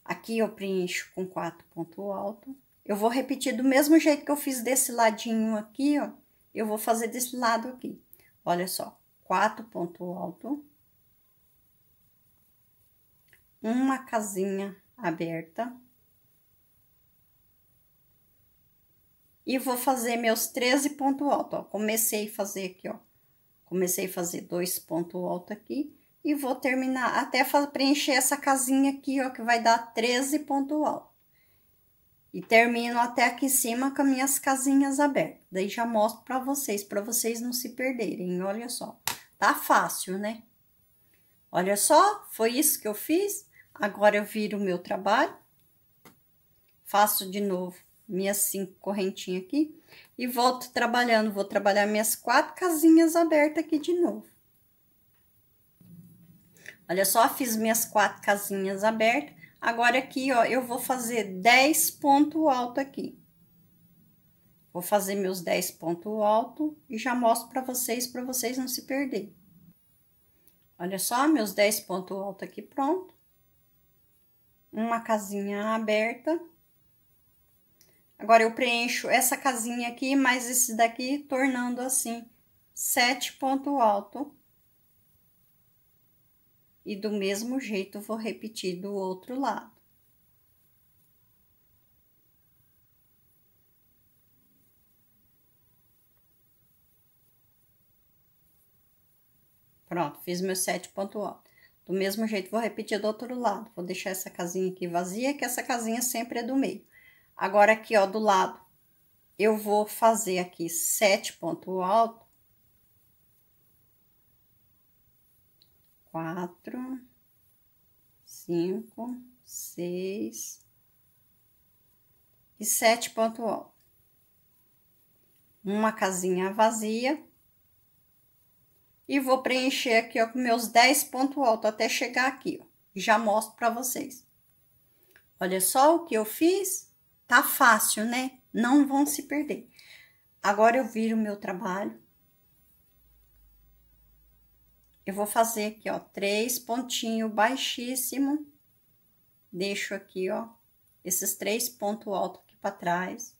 Aqui eu preencho com quatro ponto alto. Eu vou repetir do mesmo jeito que eu fiz desse ladinho aqui, ó. Eu vou fazer desse lado aqui. Olha só, quatro ponto alto. Uma casinha aberta. E vou fazer meus 13 ponto alto, ó. Comecei a fazer aqui, ó. Comecei a fazer dois ponto alto aqui e vou terminar até preencher essa casinha aqui, ó, que vai dar 13 ponto alto. E termino até aqui em cima com as minhas casinhas abertas. Daí já mostro para vocês, para vocês não se perderem. Olha só, tá fácil, né? Olha só, foi isso que eu fiz. Agora eu viro o meu trabalho. Faço de novo minhas cinco correntinhas aqui. E volto trabalhando, vou trabalhar minhas quatro casinhas abertas aqui de novo. Olha só, fiz minhas quatro casinhas abertas. Agora aqui, ó, eu vou fazer 10 ponto alto aqui. Vou fazer meus 10 ponto alto e já mostro para vocês, para vocês não se perderem. Olha só, meus 10 ponto alto aqui pronto. Uma casinha aberta. Agora, eu preencho essa casinha aqui, mais esse daqui, tornando assim, sete ponto alto e do mesmo jeito vou repetir do outro lado. Pronto, fiz meu sete alto. Do mesmo jeito, vou repetir do outro lado. Vou deixar essa casinha aqui vazia, que essa casinha sempre é do meio. Agora, aqui, ó, do lado, eu vou fazer aqui sete ponto alto quatro, cinco, seis e sete alto. Uma casinha vazia. E vou preencher aqui, ó, com meus dez ponto alto até chegar aqui, ó. Já mostro para vocês. Olha só o que eu fiz. Tá fácil, né? Não vão se perder. Agora eu viro o meu trabalho eu vou fazer aqui, ó, três pontinho baixíssimo. Deixo aqui, ó, esses três pontos altos aqui para trás.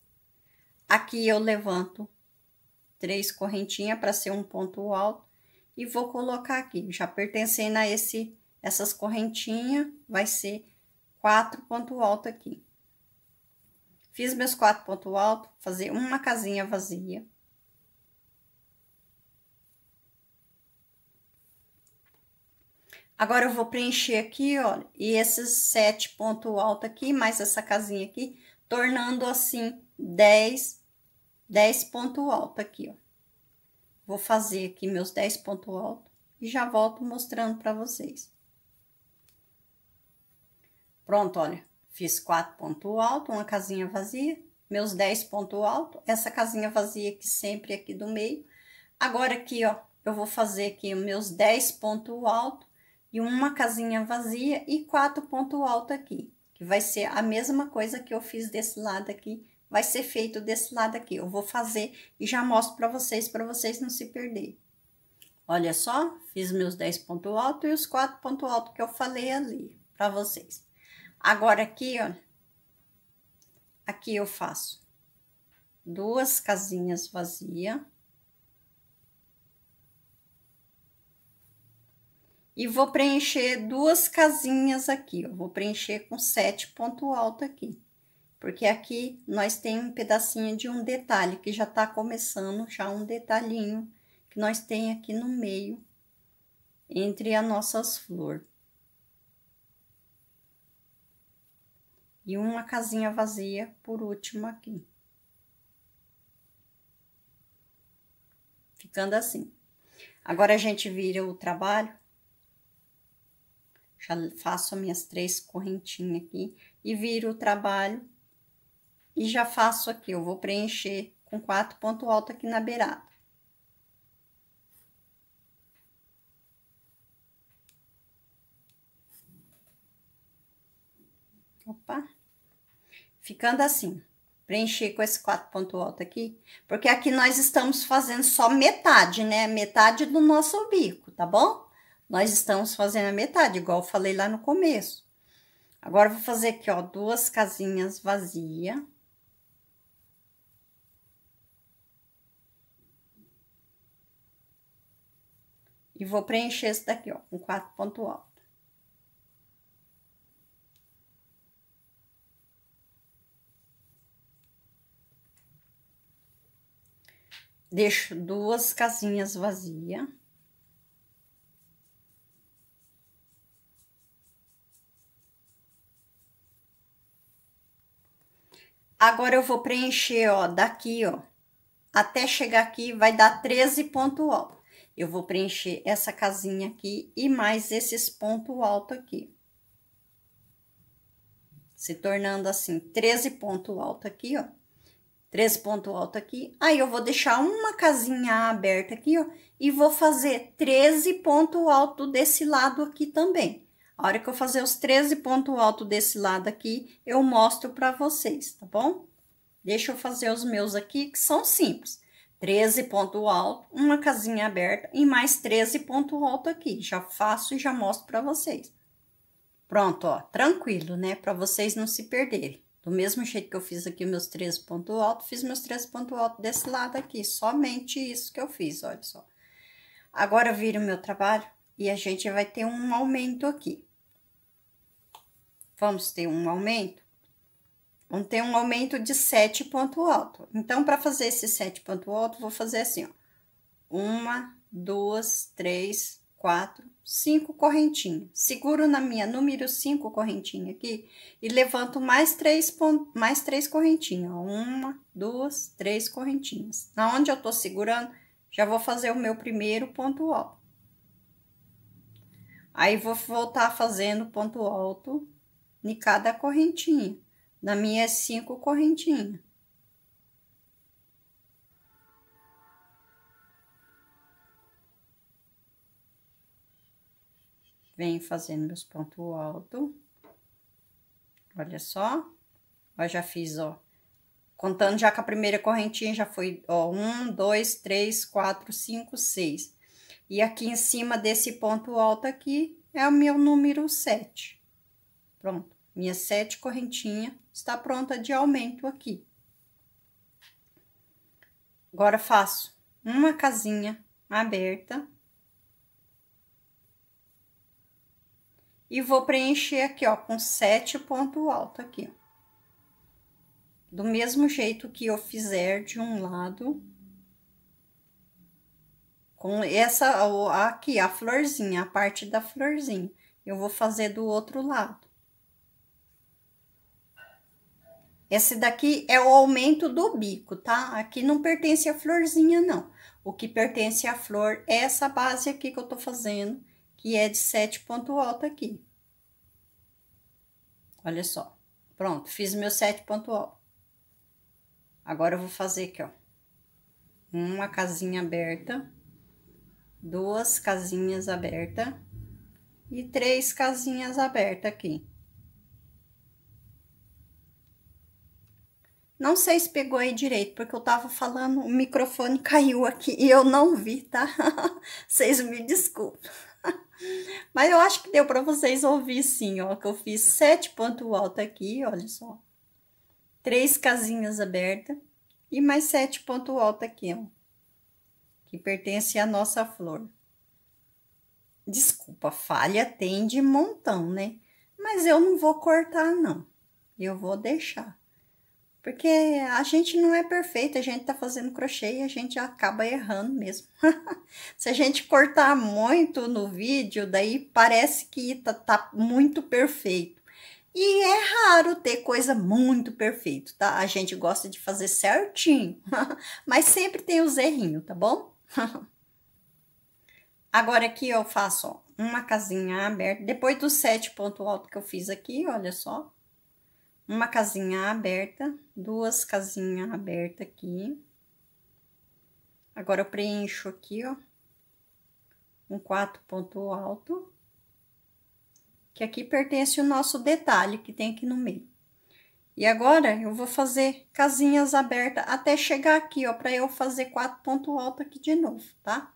Aqui eu levanto três correntinhas para ser um ponto alto e vou colocar aqui, já pertencendo a esse essas correntinhas, vai ser quatro ponto alto aqui. Fiz meus quatro ponto alto, fazer uma casinha vazia. Agora eu vou preencher aqui, olha, e esses sete ponto alto aqui, mais essa casinha aqui, tornando assim 10, 10 ponto alto aqui, ó. Vou fazer aqui meus 10 ponto alto e já volto mostrando para vocês. Pronto, olha, fiz quatro ponto alto, uma casinha vazia, meus 10 ponto alto, essa casinha vazia aqui sempre aqui do meio. Agora aqui, ó, eu vou fazer aqui meus 10 ponto alto e uma casinha vazia e quatro ponto alto aqui, que vai ser a mesma coisa que eu fiz desse lado aqui, vai ser feito desse lado aqui. Eu vou fazer e já mostro para vocês, para vocês não se perderem. Olha só, fiz meus 10 ponto alto e os quatro ponto alto que eu falei ali para vocês. Agora aqui, ó, aqui eu faço duas casinhas vazias E vou preencher duas casinhas aqui, ó. Vou preencher com sete ponto alto aqui. Porque aqui nós tem um pedacinho de um detalhe, que já tá começando já um detalhinho que nós tem aqui no meio, entre as nossas flores. E uma casinha vazia por último aqui. Ficando assim. Agora, a gente vira o trabalho já faço as minhas três correntinhas aqui e viro o trabalho. E já faço aqui, eu vou preencher com quatro ponto alto aqui na beirada. Opa! Ficando assim preencher com esse quatro ponto alto aqui, porque aqui nós estamos fazendo só metade, né? Metade do nosso bico, tá bom? Nós estamos fazendo a metade, igual eu falei lá no começo. Agora, vou fazer aqui, ó, duas casinhas vazias. E vou preencher esse daqui, ó, com quatro ponto alto. Deixo duas casinhas vazias. Agora eu vou preencher, ó, daqui, ó, até chegar aqui vai dar 13 ponto alto. Eu vou preencher essa casinha aqui e mais esses ponto alto aqui. Se tornando assim, 13 ponto alto aqui, ó. 13 ponto alto aqui. Aí eu vou deixar uma casinha aberta aqui, ó, e vou fazer 13 ponto alto desse lado aqui também. A hora que eu fazer os 13 pontos altos desse lado aqui, eu mostro para vocês, tá bom? Deixa eu fazer os meus aqui, que são simples. 13 ponto alto, uma casinha aberta e mais 13 ponto alto aqui. Já faço e já mostro para vocês. Pronto, ó, tranquilo, né? Para vocês não se perderem. Do mesmo jeito que eu fiz aqui meus 13 ponto alto, fiz meus 13 ponto alto desse lado aqui. Somente isso que eu fiz, olha só. Agora, vira o meu trabalho e a gente vai ter um aumento aqui. Vamos ter um aumento? Vamos ter um aumento de sete ponto alto. Então, para fazer esse sete ponto alto, vou fazer assim, ó. Uma, duas, três, quatro, cinco correntinhas. Seguro na minha número cinco correntinha aqui e levanto mais três, mais três correntinhas. Uma, duas, três correntinhas. Na onde eu tô segurando, já vou fazer o meu primeiro ponto alto. Aí, vou voltar fazendo ponto alto em cada correntinha. Na minha, é cinco correntinhas. Venho fazendo meus pontos alto. Olha só. Ó, já fiz, ó. Contando já com a primeira correntinha, já foi, ó, um, dois, três, quatro, cinco, seis. E aqui em cima desse ponto alto aqui é o meu número 7. Pronto, minha sete correntinha está pronta de aumento aqui. Agora faço uma casinha aberta. E vou preencher aqui, ó, com sete ponto alto aqui, ó. Do mesmo jeito que eu fizer de um lado, com essa aqui, a florzinha, a parte da florzinha. Eu vou fazer do outro lado. Esse daqui é o aumento do bico, tá? Aqui não pertence a florzinha, não. O que pertence à flor é essa base aqui que eu tô fazendo, que é de sete ponto alto aqui. Olha só. Pronto, fiz meu sete ponto alto. Agora eu vou fazer aqui, ó. Uma casinha aberta duas casinhas abertas e três casinhas abertas aqui. Não sei se pegou aí direito, porque eu tava falando, o microfone caiu aqui e eu não vi, tá? Vocês me desculpem. Mas eu acho que deu para vocês ouvir sim, ó, que eu fiz sete pontos altos aqui, olha só. Três casinhas abertas e mais sete pontos altos aqui, ó que pertence à nossa flor. Desculpa, falha tem de montão, né? Mas eu não vou cortar, não. Eu vou deixar. Porque a gente não é perfeita, a gente tá fazendo crochê e a gente acaba errando mesmo. Se a gente cortar muito no vídeo, daí parece que tá, tá, muito perfeito. E é raro ter coisa muito perfeita, tá? A gente gosta de fazer certinho, mas sempre tem os errinhos, tá bom? Agora aqui eu faço uma casinha aberta. Depois do sete ponto alto que eu fiz aqui, olha só. Uma casinha aberta, duas casinhas abertas aqui. Agora eu preencho aqui, ó. Um quatro ponto alto. Que aqui pertence o nosso detalhe que tem aqui no meio. E agora eu vou fazer casinhas abertas até chegar aqui, ó, para eu fazer quatro pontos altos aqui de novo, tá?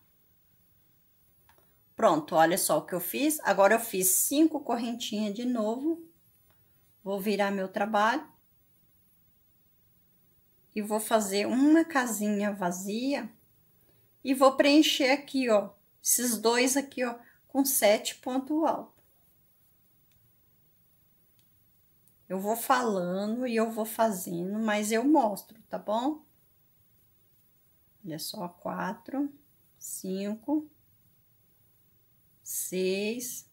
Pronto, olha só o que eu fiz. Agora eu fiz cinco correntinhas de novo. Vou virar meu trabalho. E vou fazer uma casinha vazia. E vou preencher aqui, ó, esses dois aqui, ó, com sete pontos altos. Eu vou falando e eu vou fazendo, mas eu mostro, tá bom? Olha só, quatro, cinco, seis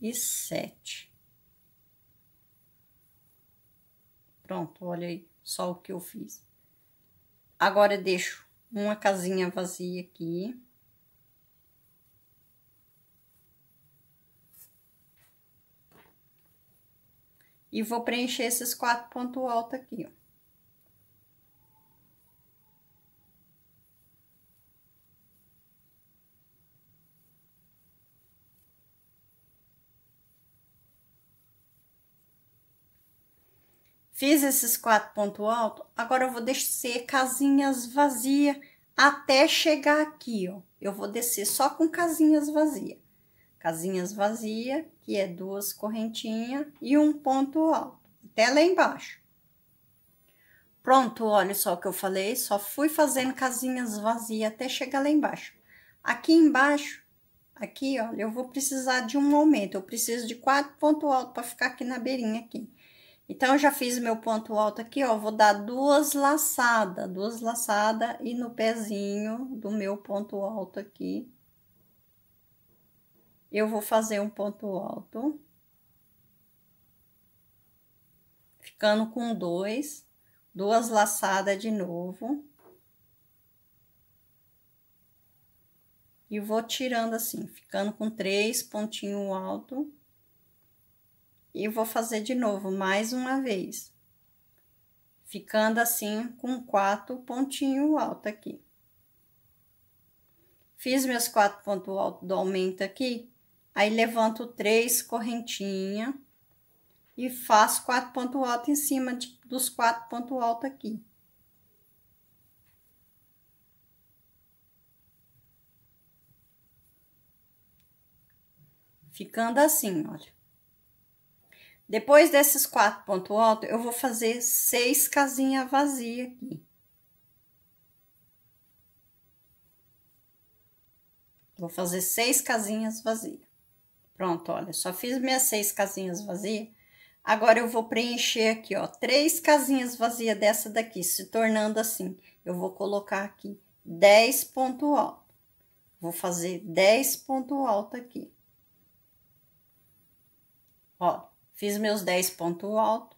e sete. Pronto, olha aí só o que eu fiz. Agora, eu deixo uma casinha vazia aqui. E vou preencher esses quatro pontos altos aqui, ó. Fiz esses quatro pontos altos, agora eu vou descer casinhas vazias até chegar aqui, ó. Eu vou descer só com casinhas vazias. Casinhas vazias, que é duas correntinhas e um ponto alto, até lá embaixo. Pronto, olha só o que eu falei, só fui fazendo casinhas vazias até chegar lá embaixo. Aqui embaixo, aqui, olha, eu vou precisar de um aumento, eu preciso de quatro ponto alto para ficar aqui na beirinha aqui. Então, eu já fiz meu ponto alto aqui, ó, vou dar duas laçadas, duas laçadas e no pezinho do meu ponto alto aqui, eu vou fazer um ponto alto. Ficando com dois, duas laçadas de novo. E vou tirando assim, ficando com três pontinho alto. E vou fazer de novo, mais uma vez. Ficando assim, com quatro pontinho alto aqui. Fiz meus quatro pontos alto do aumento aqui, Aí levanto três correntinha e faço quatro ponto alto em cima de, dos quatro ponto alto aqui. Ficando assim, olha. Depois desses quatro ponto alto, eu vou fazer seis casinhas vazias aqui. Vou fazer seis casinhas vazias. Pronto, olha, só fiz minhas seis casinhas vazias. Agora, eu vou preencher aqui, ó, três casinhas vazias dessa daqui, se tornando assim. Eu vou colocar aqui 10 ponto alto. Vou fazer 10 ponto alto aqui. Ó, fiz meus 10 ponto alto.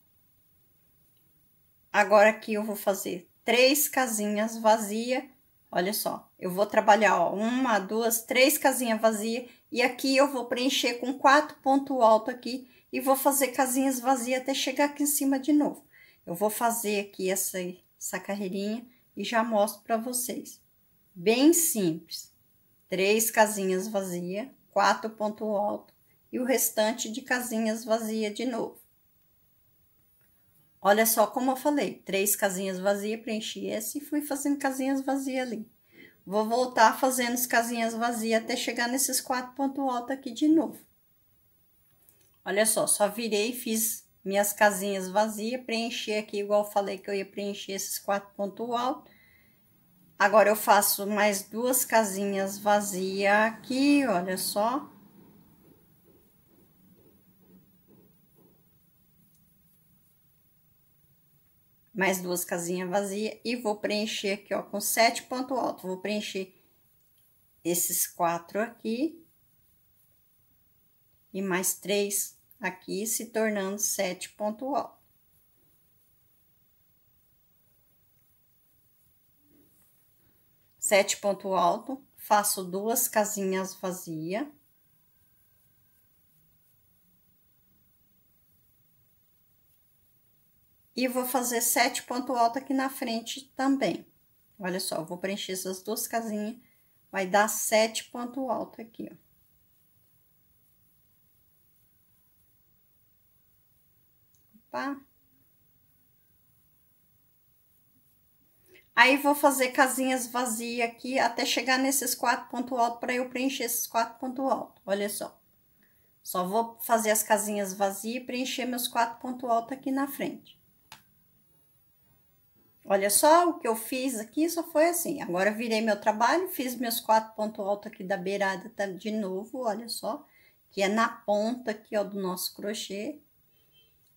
Agora, aqui, eu vou fazer três casinhas vazias. Olha só, eu vou trabalhar, ó, uma, duas, três casinhas vazias e aqui eu vou preencher com quatro ponto alto aqui e vou fazer casinhas vazias até chegar aqui em cima de novo. Eu vou fazer aqui essa, essa carreirinha e já mostro para vocês. Bem simples. Três casinhas vazias, quatro ponto alto e o restante de casinhas vazias de novo. Olha só como eu falei, três casinhas vazias, preenchi essa e fui fazendo casinhas vazias ali. Vou voltar fazendo as casinhas vazias até chegar nesses quatro pontos altos aqui de novo. Olha só, só virei e fiz minhas casinhas vazias, preenchi aqui igual falei que eu ia preencher esses quatro pontos altos. Agora, eu faço mais duas casinhas vazias aqui, olha só. mais duas casinhas vazias e vou preencher aqui, ó, com sete ponto alto. Vou preencher esses quatro aqui e mais três aqui, se tornando sete ponto alto. Sete ponto alto, faço duas casinhas vazias. E vou fazer sete ponto alto aqui na frente também. Olha só, vou preencher essas duas casinhas, vai dar sete ponto alto aqui, ó. Opa. Aí, vou fazer casinhas vazias aqui até chegar nesses quatro ponto alto para eu preencher esses quatro ponto alto. Olha só. Só vou fazer as casinhas vazias e preencher meus quatro ponto alto aqui na frente. Olha só, o que eu fiz aqui só foi assim. Agora, virei meu trabalho, fiz meus quatro pontos altos aqui da beirada, tá de novo, olha só. Que é na ponta aqui, ó, do nosso crochê.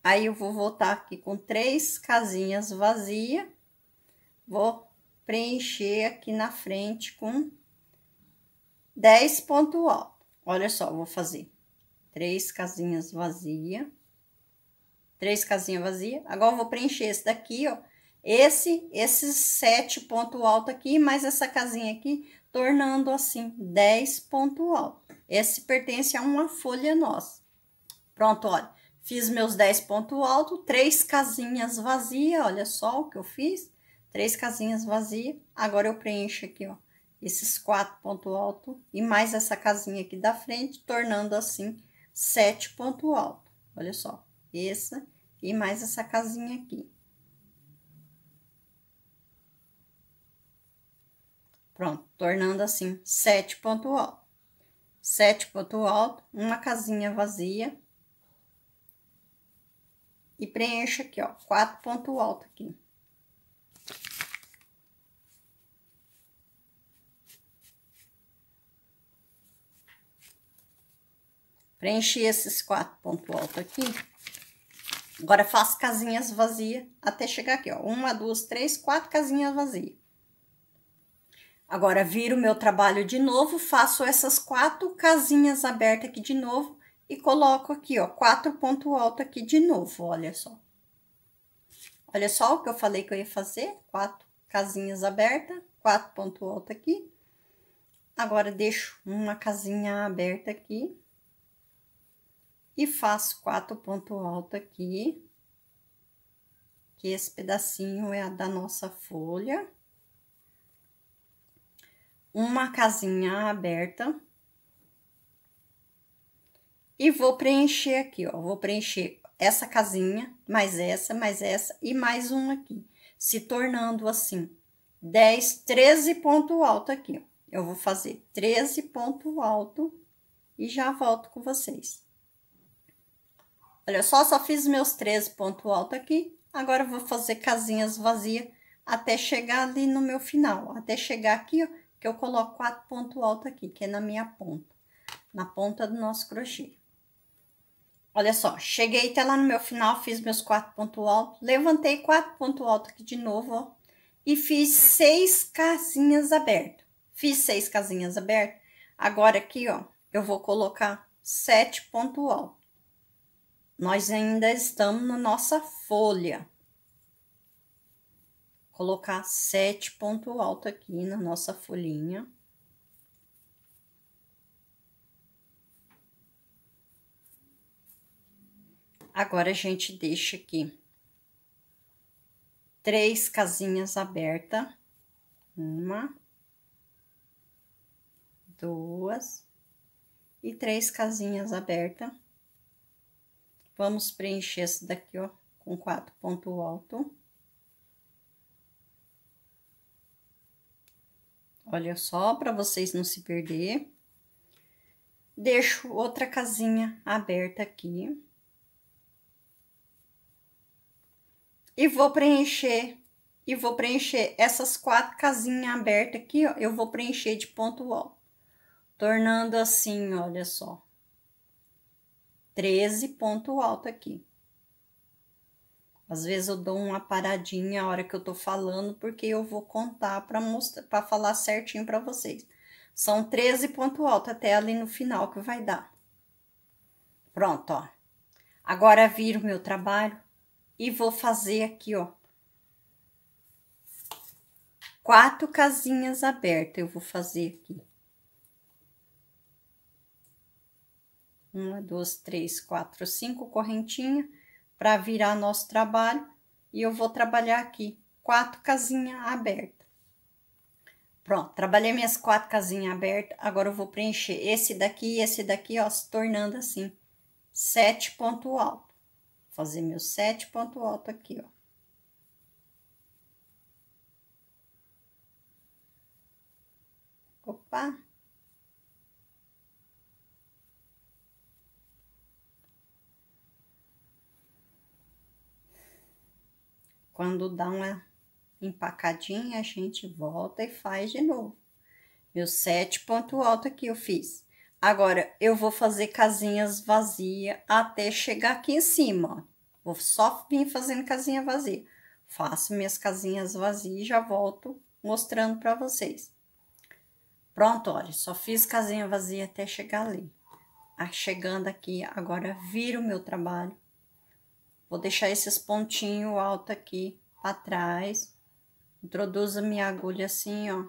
Aí, eu vou voltar aqui com três casinhas vazias. Vou preencher aqui na frente com dez pontos altos. Olha só, vou fazer três casinhas vazias. Três casinhas vazias. Agora, eu vou preencher esse daqui, ó esse, esses sete ponto alto aqui, mais essa casinha aqui, tornando assim 10 ponto alto. Esse pertence a uma folha nossa. Pronto, olha, fiz meus 10 ponto alto, três casinhas vazias, olha só o que eu fiz, três casinhas vazias. Agora eu preencho aqui, ó, esses quatro ponto alto e mais essa casinha aqui da frente, tornando assim sete ponto alto. Olha só, essa e mais essa casinha aqui. Pronto, tornando assim sete ponto alto. Sete ponto alto, uma casinha vazia. E preencha aqui, ó, quatro ponto alto aqui. Preenchi esses quatro ponto alto aqui. Agora, faço casinhas vazias até chegar aqui, ó. Uma, duas, três, quatro casinhas vazias. Agora viro meu trabalho de novo, faço essas quatro casinhas abertas aqui de novo e coloco aqui, ó, quatro ponto alto aqui de novo, olha só. Olha só o que eu falei que eu ia fazer, quatro casinhas abertas, quatro ponto alto aqui. Agora deixo uma casinha aberta aqui e faço quatro ponto alto aqui. Que esse pedacinho é a da nossa folha uma casinha aberta. E vou preencher aqui, ó. Vou preencher essa casinha, mais essa, mais essa e mais um aqui. Se tornando assim, 10, 13 ponto alto aqui, ó. Eu vou fazer 13 ponto alto e já volto com vocês. Olha só, só fiz meus 13 ponto alto aqui. Agora, vou fazer casinhas vazias até chegar ali no meu final, ó. Até chegar aqui, ó que eu coloco quatro pontos altos aqui, que é na minha ponta, na ponta do nosso crochê. Olha só, cheguei até lá no meu final, fiz meus quatro pontos altos, levantei quatro pontos altos aqui de novo, ó, e fiz seis casinhas abertas. Fiz seis casinhas abertas, agora aqui, ó, eu vou colocar sete pontos altos. Nós ainda estamos na nossa folha colocar sete ponto alto aqui na nossa folhinha. Agora, a gente deixa aqui três casinhas abertas. Uma, duas e três casinhas abertas. Vamos preencher esse daqui, ó, com quatro ponto alto. Olha só, para vocês não se perder. Deixo outra casinha aberta aqui. E vou preencher, e vou preencher essas quatro casinhas abertas aqui, ó. Eu vou preencher de ponto alto, tornando assim, olha só. 13 ponto alto aqui. Às vezes eu dou uma paradinha a hora que eu tô falando, porque eu vou contar para mostrar, para falar certinho para vocês. São 13 ponto alto até ali no final que vai dar. Pronto, ó. Agora viro meu trabalho e vou fazer aqui, ó. Quatro casinhas abertas eu vou fazer aqui. Uma, duas, três, quatro, cinco correntinhas para virar nosso trabalho e eu vou trabalhar aqui quatro casinhas abertas. Pronto, trabalhei minhas quatro casinhas abertas, agora eu vou preencher esse daqui e esse daqui, ó, se tornando assim, sete ponto alto. Vou fazer meu sete ponto alto aqui, ó. Opa! Quando dá uma empacadinha, a gente volta e faz de novo. Meu sete ponto alto aqui eu fiz. Agora, eu vou fazer casinhas vazias até chegar aqui em cima, ó. Vou só vir fazendo casinha vazia. Faço minhas casinhas vazias e já volto mostrando para vocês. Pronto, olha, só fiz casinha vazia até chegar ali. Ah, chegando aqui, agora viro o meu trabalho Vou deixar esses pontinhos alto aqui para trás. Introduzo minha agulha assim, ó,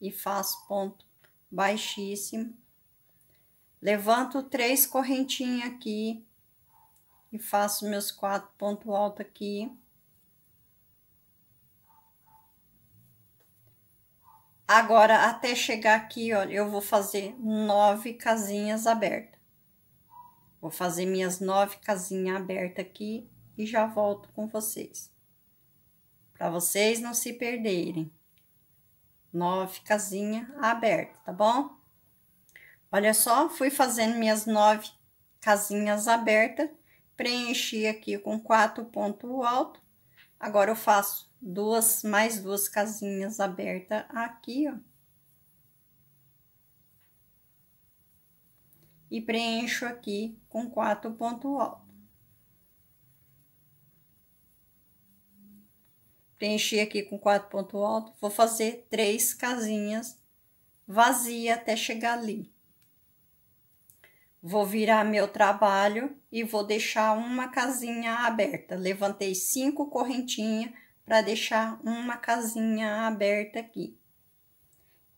e faço ponto baixíssimo. Levanto três correntinhas aqui e faço meus quatro pontos alto aqui. Agora, até chegar aqui, ó, eu vou fazer nove casinhas abertas. Vou fazer minhas nove casinhas abertas aqui e já volto com vocês. Para vocês não se perderem. Nove casinhas abertas, tá bom? Olha só, fui fazendo minhas nove casinhas abertas, preenchi aqui com quatro pontos alto. Agora eu faço duas, mais duas casinhas abertas aqui, ó e preencho aqui com quatro pontos alto. Preenchi aqui com quatro pontos alto, vou fazer três casinhas vazia até chegar ali. Vou virar meu trabalho e vou deixar uma casinha aberta. Levantei cinco correntinhas para deixar uma casinha aberta aqui.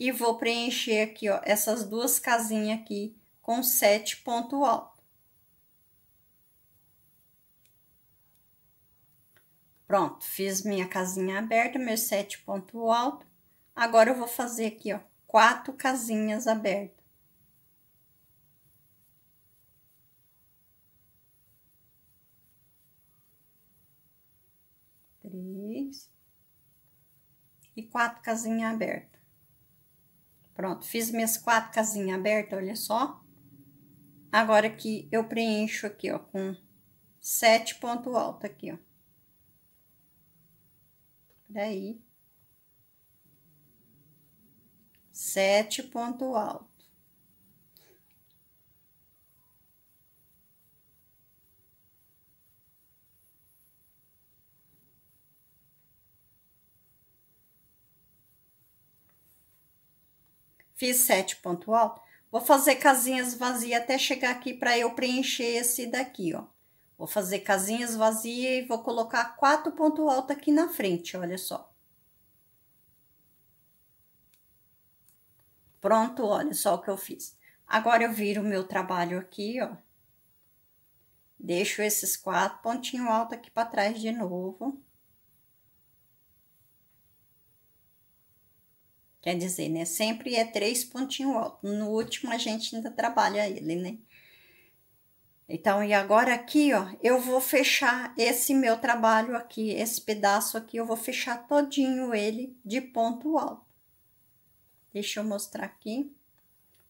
E vou preencher aqui, ó, essas duas casinhas aqui com sete ponto alto. Pronto, fiz minha casinha aberta, meu sete ponto alto. Agora eu vou fazer aqui, ó, quatro casinhas abertas. Três. E quatro casinhas abertas. Pronto, fiz minhas quatro casinhas abertas, olha só. Agora que eu preencho aqui, ó, com sete ponto alto aqui, ó. Por Sete ponto alto. Fiz sete ponto alto. Vou fazer casinhas vazias até chegar aqui para eu preencher esse daqui, ó. Vou fazer casinhas vazias e vou colocar quatro pontos altos aqui na frente, olha só. Pronto, olha só o que eu fiz. Agora, eu viro o meu trabalho aqui, ó. Deixo esses quatro pontinhos altos aqui para trás de novo. Quer dizer, né? Sempre é três pontinhos altos. No último, a gente ainda trabalha ele, né? Então, e agora aqui, ó, eu vou fechar esse meu trabalho aqui, esse pedaço aqui, eu vou fechar todinho ele de ponto alto. Deixa eu mostrar aqui.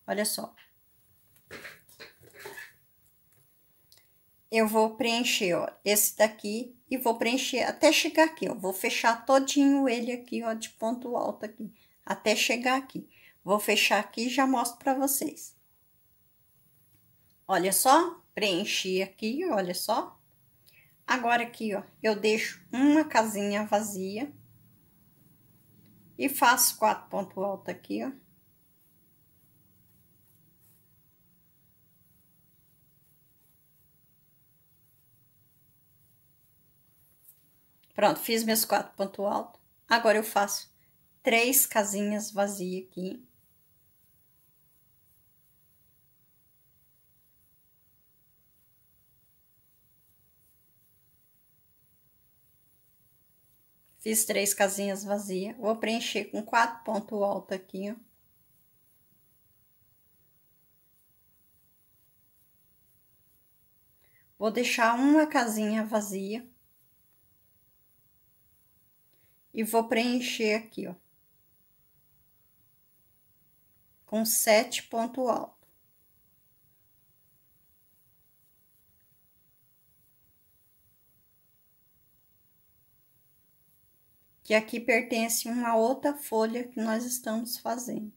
Olha só. Eu vou preencher, ó, esse daqui e vou preencher até chegar aqui, ó. Vou fechar todinho ele aqui, ó, de ponto alto aqui até chegar aqui. Vou fechar aqui e já mostro para vocês. Olha só, preenchi aqui, olha só. Agora aqui, ó, eu deixo uma casinha vazia. E faço quatro pontos altos aqui, ó. Pronto, fiz meus quatro pontos altos. Agora eu faço três casinhas vazias aqui. Fiz três casinhas vazias. Vou preencher com quatro pontos alto aqui, ó. Vou deixar uma casinha vazia. E vou preencher aqui, ó com sete ponto alto. Que aqui pertence uma outra folha que nós estamos fazendo.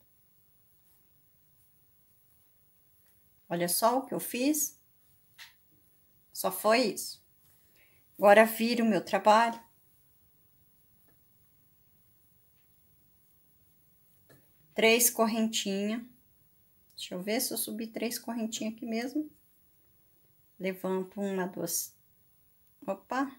Olha só o que eu fiz. Só foi isso. Agora viro o meu trabalho. três correntinhas. Deixa eu ver se eu subi três correntinhas aqui mesmo. Levanto uma, duas. Opa!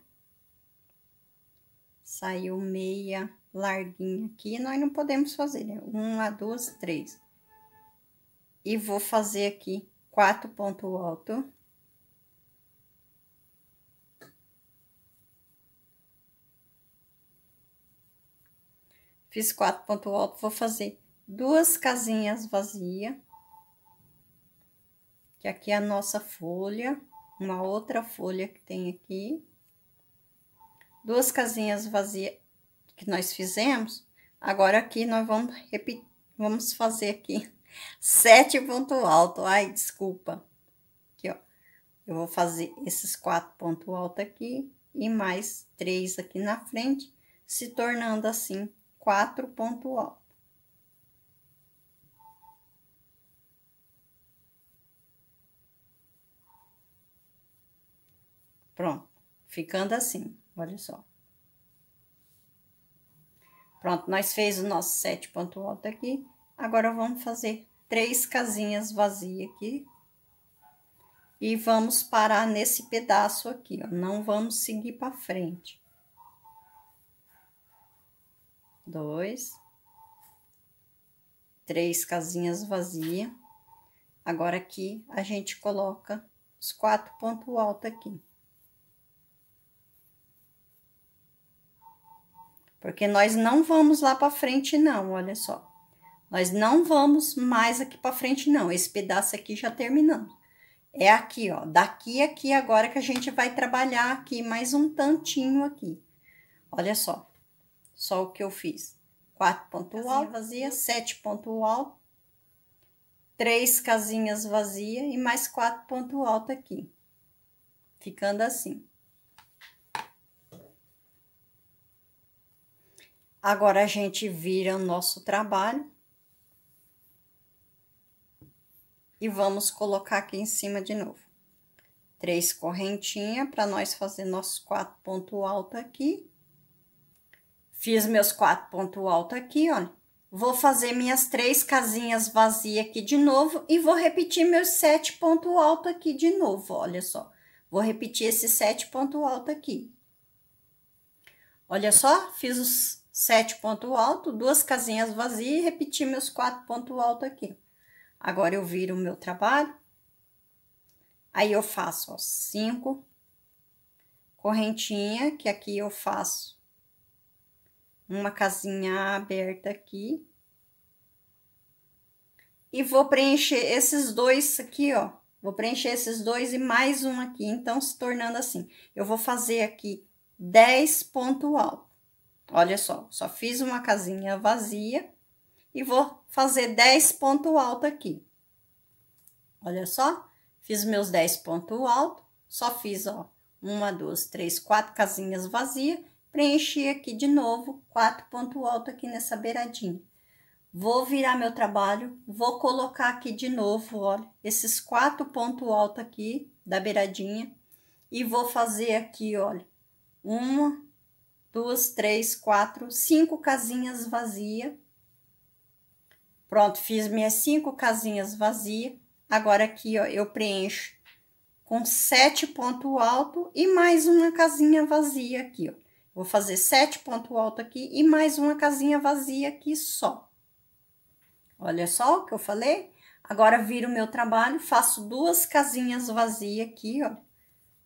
Saiu meia larguinha aqui. Nós não podemos fazer, né? Uma, duas, três. E vou fazer aqui quatro ponto alto. Fiz quatro ponto alto, vou fazer duas casinhas vazias, que aqui é a nossa folha, uma outra folha que tem aqui, duas casinhas vazias que nós fizemos, agora aqui nós vamos repetir, vamos fazer aqui sete ponto alto, ai, desculpa, aqui ó, eu vou fazer esses quatro ponto alto aqui e mais três aqui na frente, se tornando assim quatro ponto alto. Pronto, ficando assim, olha só. Pronto, nós fez o nosso sete ponto alto aqui. Agora, vamos fazer três casinhas vazias aqui. E vamos parar nesse pedaço aqui, ó. Não vamos seguir para frente. Dois. Três casinhas vazias. Agora, aqui, a gente coloca os quatro pontos altos aqui. porque nós não vamos lá para frente não, olha só. Nós não vamos mais aqui para frente não, esse pedaço aqui já terminamos. É aqui, ó, daqui aqui agora que a gente vai trabalhar aqui mais um tantinho aqui. Olha só, só o que eu fiz. Quatro ponto altos, alto, vazia, sete ponto alto, três casinhas vazia e mais quatro ponto alto aqui. Ficando assim. Agora a gente vira o nosso trabalho e vamos colocar aqui em cima de novo. Três correntinhas para nós fazer nossos quatro ponto alto aqui. Fiz meus quatro ponto alto aqui, olha. Vou fazer minhas três casinhas vazias aqui de novo e vou repetir meus sete ponto alto aqui de novo, olha só. Vou repetir esse sete ponto alto aqui. Olha só, fiz os sete ponto alto, duas casinhas vazias e repetir meus quatro ponto alto aqui. Agora, eu viro o meu trabalho, aí eu faço, ó, cinco correntinha, que aqui eu faço uma casinha aberta aqui. E vou preencher esses dois aqui, ó. Vou preencher esses dois e mais um aqui, então, se tornando assim. Eu vou fazer aqui dez ponto alto. Olha só, só fiz uma casinha vazia e vou fazer 10 ponto alto aqui. Olha só, fiz meus 10 ponto alto, só fiz, ó, uma, duas, três, quatro casinhas vazias, preenchi aqui de novo, quatro ponto alto aqui nessa beiradinha. Vou virar meu trabalho, vou colocar aqui de novo, olha, esses quatro ponto alto aqui da beiradinha e vou fazer aqui, olha, uma, duas, três, quatro, cinco casinhas vazias. Pronto, fiz minhas cinco casinhas vazias. Agora aqui, ó, eu preencho com sete ponto alto e mais uma casinha vazia aqui, ó. Vou fazer sete ponto alto aqui e mais uma casinha vazia aqui só. Olha só o que eu falei. Agora, viro o meu trabalho, faço duas casinhas vazias aqui, ó.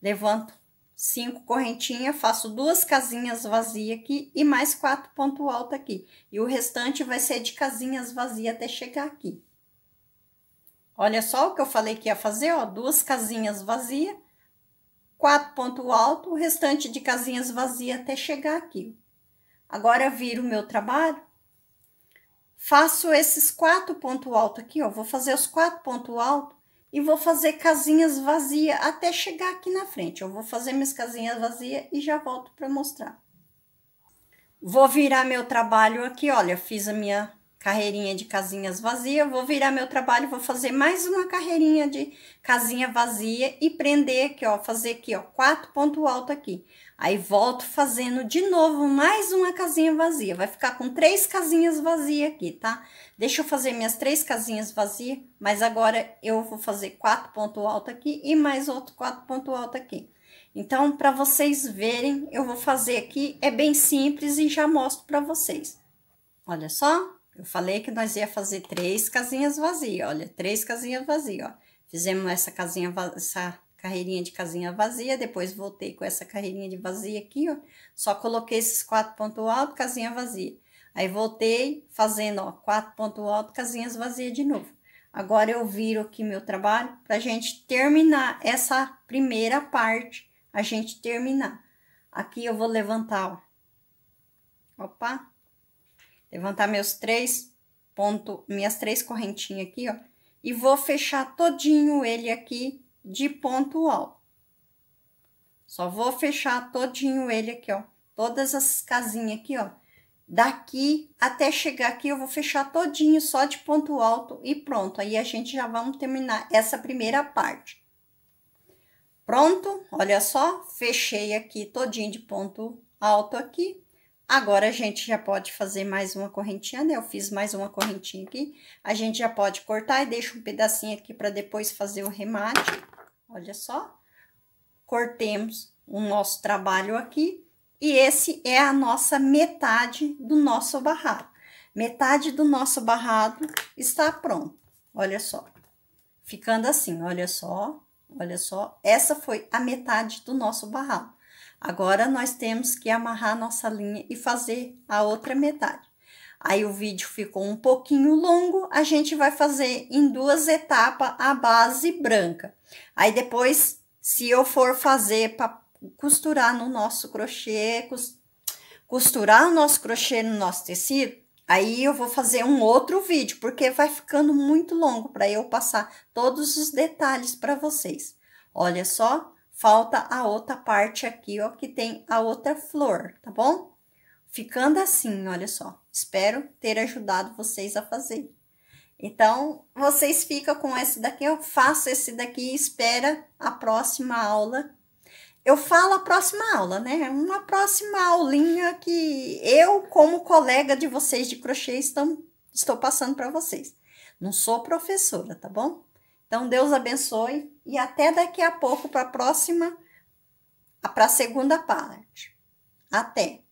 Levanto cinco correntinhas, faço duas casinhas vazias aqui e mais quatro ponto alto aqui. E o restante vai ser de casinhas vazias até chegar aqui. Olha só o que eu falei que ia fazer, ó, duas casinhas vazias, quatro ponto alto, o restante de casinhas vazias até chegar aqui. Agora, viro o meu trabalho, faço esses quatro ponto alto aqui, ó, vou fazer os quatro ponto alto e vou fazer casinhas vazias até chegar aqui na frente. Eu vou fazer minhas casinhas vazias e já volto para mostrar. Vou virar meu trabalho aqui, olha, fiz a minha carreirinha de casinhas vazias, vou virar meu trabalho, vou fazer mais uma carreirinha de casinha vazia e prender aqui, ó, fazer aqui, ó, quatro ponto alto aqui. Aí volto fazendo de novo mais uma casinha vazia. Vai ficar com três casinhas vazias aqui, tá? Deixa eu fazer minhas três casinhas vazias, mas agora eu vou fazer quatro ponto alto aqui e mais outro quatro ponto alto aqui. Então, para vocês verem, eu vou fazer aqui, é bem simples e já mostro para vocês. Olha só, eu falei que nós ia fazer três casinhas vazias, olha, três casinhas vazias, ó. Fizemos essa casinha, essa carreirinha de casinha vazia, depois voltei com essa carreirinha de vazia aqui, ó, só coloquei esses quatro pontos altos, casinha vazia. Aí voltei fazendo, ó, quatro pontos altos, casinhas vazias de novo. Agora eu viro aqui meu trabalho pra gente terminar essa primeira parte, a gente terminar. Aqui eu vou levantar, ó. Opa! Levantar meus três pontos, minhas três correntinhas aqui, ó. E vou fechar todinho ele aqui de ponto alto. Só vou fechar todinho ele aqui, ó. Todas as casinhas aqui, ó. Daqui até chegar aqui, eu vou fechar todinho só de ponto alto e pronto. Aí a gente já vamos terminar essa primeira parte. Pronto, olha só, fechei aqui todinho de ponto alto aqui. Agora, a gente já pode fazer mais uma correntinha, né? Eu fiz mais uma correntinha aqui. A gente já pode cortar e deixa um pedacinho aqui para depois fazer o remate. Olha só. Cortemos o nosso trabalho aqui. E esse é a nossa metade do nosso barrado. Metade do nosso barrado está pronto. Olha só. Ficando assim, olha só. Olha só, essa foi a metade do nosso barrado. Agora, nós temos que amarrar nossa linha e fazer a outra metade. Aí o vídeo ficou um pouquinho longo, a gente vai fazer em duas etapas a base branca. Aí depois, se eu for fazer para costurar no nosso crochê, costurar o nosso crochê no nosso tecido, aí eu vou fazer um outro vídeo, porque vai ficando muito longo para eu passar todos os detalhes para vocês. Olha só, falta a outra parte aqui, ó, que tem a outra flor, tá bom? Ficando assim, olha só. Espero ter ajudado vocês a fazer. Então, vocês ficam com esse daqui, eu faço esse daqui e espera a próxima aula. Eu falo a próxima aula, né? Uma próxima aulinha que eu, como colega de vocês de crochê, estão, estou passando para vocês. Não sou professora, tá bom? Então, Deus abençoe e até daqui a pouco para a próxima, para a segunda parte. Até!